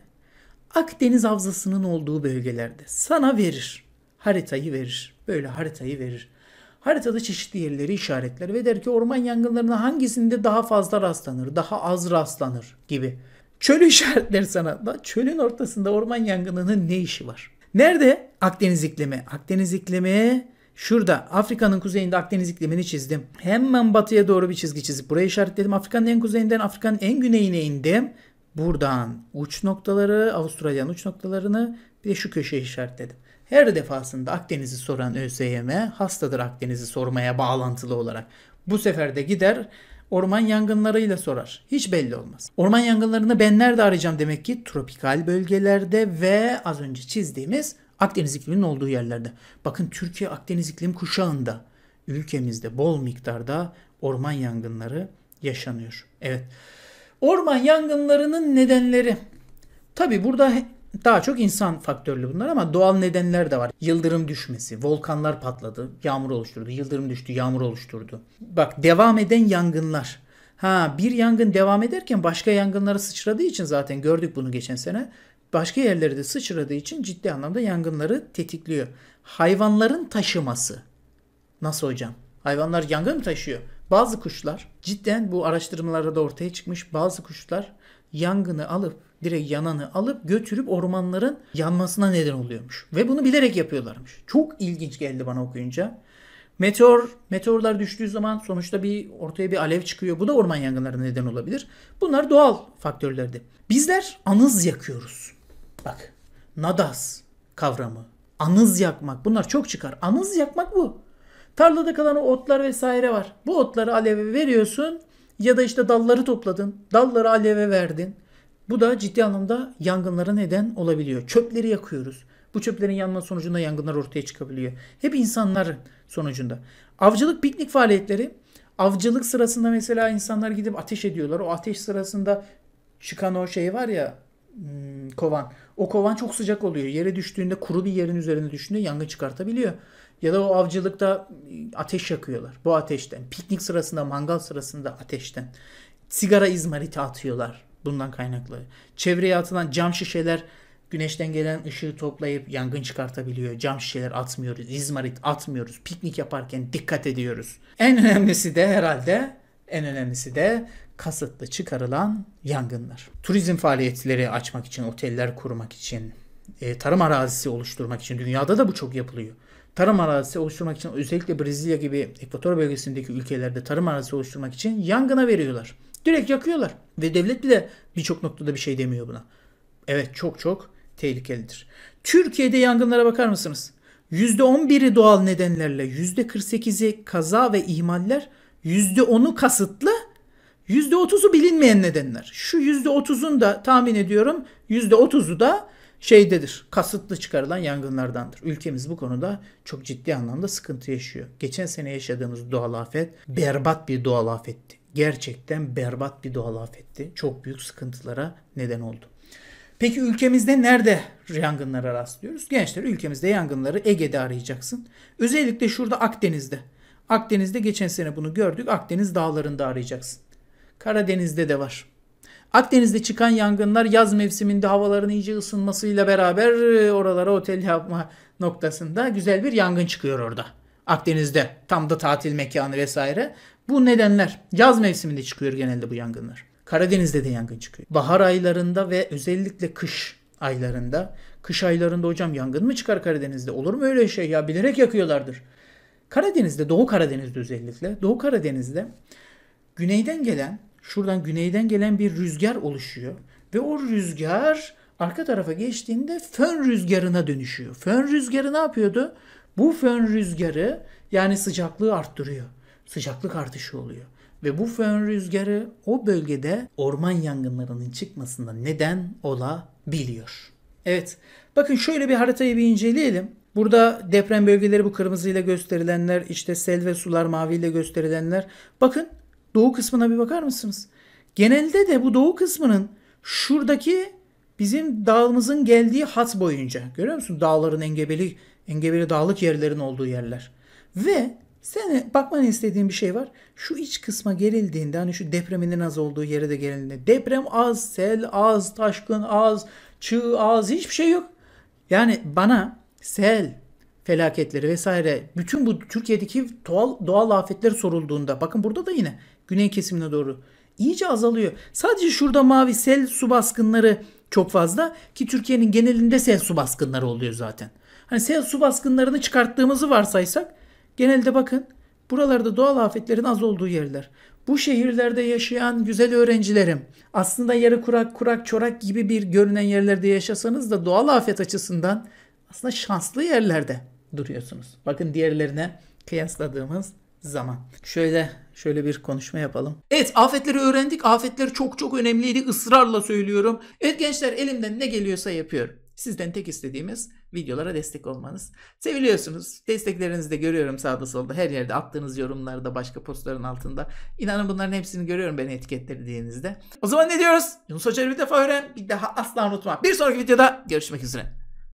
Akdeniz havzasının olduğu bölgelerde sana verir. Haritayı verir. Böyle haritayı verir. Haritada çeşitli yerleri işaretler ve der ki orman yangınlarına hangisinde daha fazla rastlanır, daha az rastlanır gibi. Çölü işaretler sana. Da çölün ortasında orman yangınının ne işi var? Nerede? Akdeniz iklimi. Akdeniz iklimi Şurada Afrika'nın kuzeyinde Akdeniz iklimini çizdim. Hemen batıya doğru bir çizgi çizip burayı işaretledim. Afrika'nın en kuzeyinden Afrika'nın en güneyine indim. Buradan uç noktaları, Avustralya'nın uç noktalarını bir de şu köşeyi işaretledim. Her defasında Akdeniz'i soran ÖSYM hastadır Akdeniz'i sormaya bağlantılı olarak. Bu sefer de gider orman yangınlarıyla sorar. Hiç belli olmaz. Orman yangınlarını ben nerede arayacağım demek ki tropikal bölgelerde ve az önce çizdiğimiz Akdeniz ikliminin olduğu yerlerde. Bakın Türkiye Akdeniz iklim kuşağında ülkemizde bol miktarda orman yangınları yaşanıyor. Evet. Orman yangınlarının nedenleri. Tabi burada daha çok insan faktörlü bunlar ama doğal nedenler de var. Yıldırım düşmesi, volkanlar patladı, yağmur oluşturdu, yıldırım düştü, yağmur oluşturdu. Bak devam eden yangınlar. Ha bir yangın devam ederken başka yangınlara sıçradığı için zaten gördük bunu geçen sene. Başka yerlere de sıçradığı için ciddi anlamda yangınları tetikliyor. Hayvanların taşıması. Nasıl hocam? Hayvanlar yangın mı taşıyor? Bazı kuşlar cidden bu araştırmalarda da ortaya çıkmış bazı kuşlar yangını alıp direkt yananı alıp götürüp ormanların yanmasına neden oluyormuş. Ve bunu bilerek yapıyorlarmış. Çok ilginç geldi bana okuyunca. Meteor, meteorlar düştüğü zaman sonuçta bir ortaya bir alev çıkıyor. Bu da orman yangınlarına neden olabilir. Bunlar doğal faktörlerdi. Bizler anız yakıyoruz. Bak, nadas kavramı, anız yakmak bunlar çok çıkar. Anız yakmak bu. Tarlada kalan o otlar vesaire var. Bu otları aleve veriyorsun ya da işte dalları topladın, dalları aleve verdin. Bu da ciddi anlamda yangınlara neden olabiliyor. Çöpleri yakıyoruz. Bu çöplerin yanma sonucunda yangınlar ortaya çıkabiliyor. Hep insanlar sonucunda. Avcılık piknik faaliyetleri avcılık sırasında mesela insanlar gidip ateş ediyorlar. O ateş sırasında çıkan o şey var ya hmm, kovan. O kovan çok sıcak oluyor. Yere düştüğünde kuru bir yerin üzerine düştüğünde yangın çıkartabiliyor. Ya da o avcılıkta hmm, ateş yakıyorlar. Bu ateşten. Piknik sırasında, mangal sırasında ateşten. Sigara izmariti atıyorlar. Bundan kaynaklı. Çevreye atılan cam şişeler güneşten gelen ışığı toplayıp yangın çıkartabiliyor. Cam şişeler atmıyoruz. izmarit atmıyoruz. Piknik yaparken dikkat ediyoruz. En önemlisi de herhalde en önemlisi de kasıtlı çıkarılan yangınlar. Turizm faaliyetleri açmak için, oteller kurmak için, e, tarım arazisi oluşturmak için dünyada da bu çok yapılıyor tarım arazisi oluşturmak için özellikle Brezilya gibi ekvator bölgesindeki ülkelerde tarım arazisi oluşturmak için yangına veriyorlar. Direkt yakıyorlar. Ve devlet bile birçok noktada bir şey demiyor buna. Evet çok çok tehlikelidir. Türkiye'de yangınlara bakar mısınız? %11'i doğal nedenlerle, %48'i kaza ve ihmaller, %10'u kasıtlı, %30'u bilinmeyen nedenler. Şu %30'un da tahmin ediyorum %30'u da şeydedir. Kasıtlı çıkarılan yangınlardandır. Ülkemiz bu konuda çok ciddi anlamda sıkıntı yaşıyor. Geçen sene yaşadığımız doğal afet berbat bir doğal afetti gerçekten berbat bir doğal afetti. Çok büyük sıkıntılara neden oldu. Peki ülkemizde nerede yangınlara rastlıyoruz? Gençler ülkemizde yangınları Ege'de arayacaksın. Özellikle şurada Akdeniz'de. Akdeniz'de geçen sene bunu gördük. Akdeniz dağlarında arayacaksın. Karadeniz'de de var. Akdeniz'de çıkan yangınlar yaz mevsiminde havaların iyice ısınmasıyla beraber e, oralara otel yapma noktasında güzel bir yangın çıkıyor orada. Akdeniz'de tam da tatil mekanı vesaire. Bu nedenler yaz mevsiminde çıkıyor genelde bu yangınlar. Karadeniz'de de yangın çıkıyor. Bahar aylarında ve özellikle kış aylarında. Kış aylarında hocam yangın mı çıkar Karadeniz'de? Olur mu öyle şey ya? Bilerek yakıyorlardır. Karadeniz'de, Doğu Karadeniz'de özellikle. Doğu Karadeniz'de güneyden gelen, şuradan güneyden gelen bir rüzgar oluşuyor. Ve o rüzgar arka tarafa geçtiğinde fön rüzgarına dönüşüyor. Fön rüzgarı ne yapıyordu? Bu fön rüzgarı yani sıcaklığı arttırıyor sıcaklık artışı oluyor. Ve bu fön rüzgarı o bölgede orman yangınlarının çıkmasına neden olabiliyor. Evet bakın şöyle bir haritayı bir inceleyelim. Burada deprem bölgeleri bu kırmızıyla gösterilenler işte sel ve sular maviyle gösterilenler. Bakın doğu kısmına bir bakar mısınız? Genelde de bu doğu kısmının şuradaki bizim dağımızın geldiği hat boyunca görüyor musun? Dağların engebeli, engebeli dağlık yerlerin olduğu yerler. Ve sen bakman istediğim bir şey var. Şu iç kısma gerildiğinde hani şu depreminin az olduğu yere de gerildiğinde deprem az, sel az, taşkın az, çığ az hiçbir şey yok. Yani bana sel, felaketleri vesaire bütün bu Türkiye'deki doğal, doğal afetler sorulduğunda bakın burada da yine güney kesimine doğru iyice azalıyor. Sadece şurada mavi sel su baskınları çok fazla ki Türkiye'nin genelinde sel su baskınları oluyor zaten. Hani sel su baskınlarını çıkarttığımızı varsaysak Genelde bakın buralarda doğal afetlerin az olduğu yerler. Bu şehirlerde yaşayan güzel öğrencilerim aslında yarı kurak kurak çorak gibi bir görünen yerlerde yaşasanız da doğal afet açısından aslında şanslı yerlerde duruyorsunuz. Bakın diğerlerine kıyasladığımız zaman. Şöyle şöyle bir konuşma yapalım. Evet afetleri öğrendik. Afetler çok çok önemliydi. Israrla söylüyorum. Evet gençler elimden ne geliyorsa yapıyorum. Sizden tek istediğimiz videolara destek olmanız. Seviliyorsunuz. Desteklerinizi de görüyorum sağda solda. Her yerde attığınız yorumlarda başka postların altında. İnanın bunların hepsini görüyorum beni etiketlediğinizde. O zaman ne diyoruz? Yunus Hoca'yı bir defa öğren. Bir daha asla unutma. Bir sonraki videoda görüşmek üzere.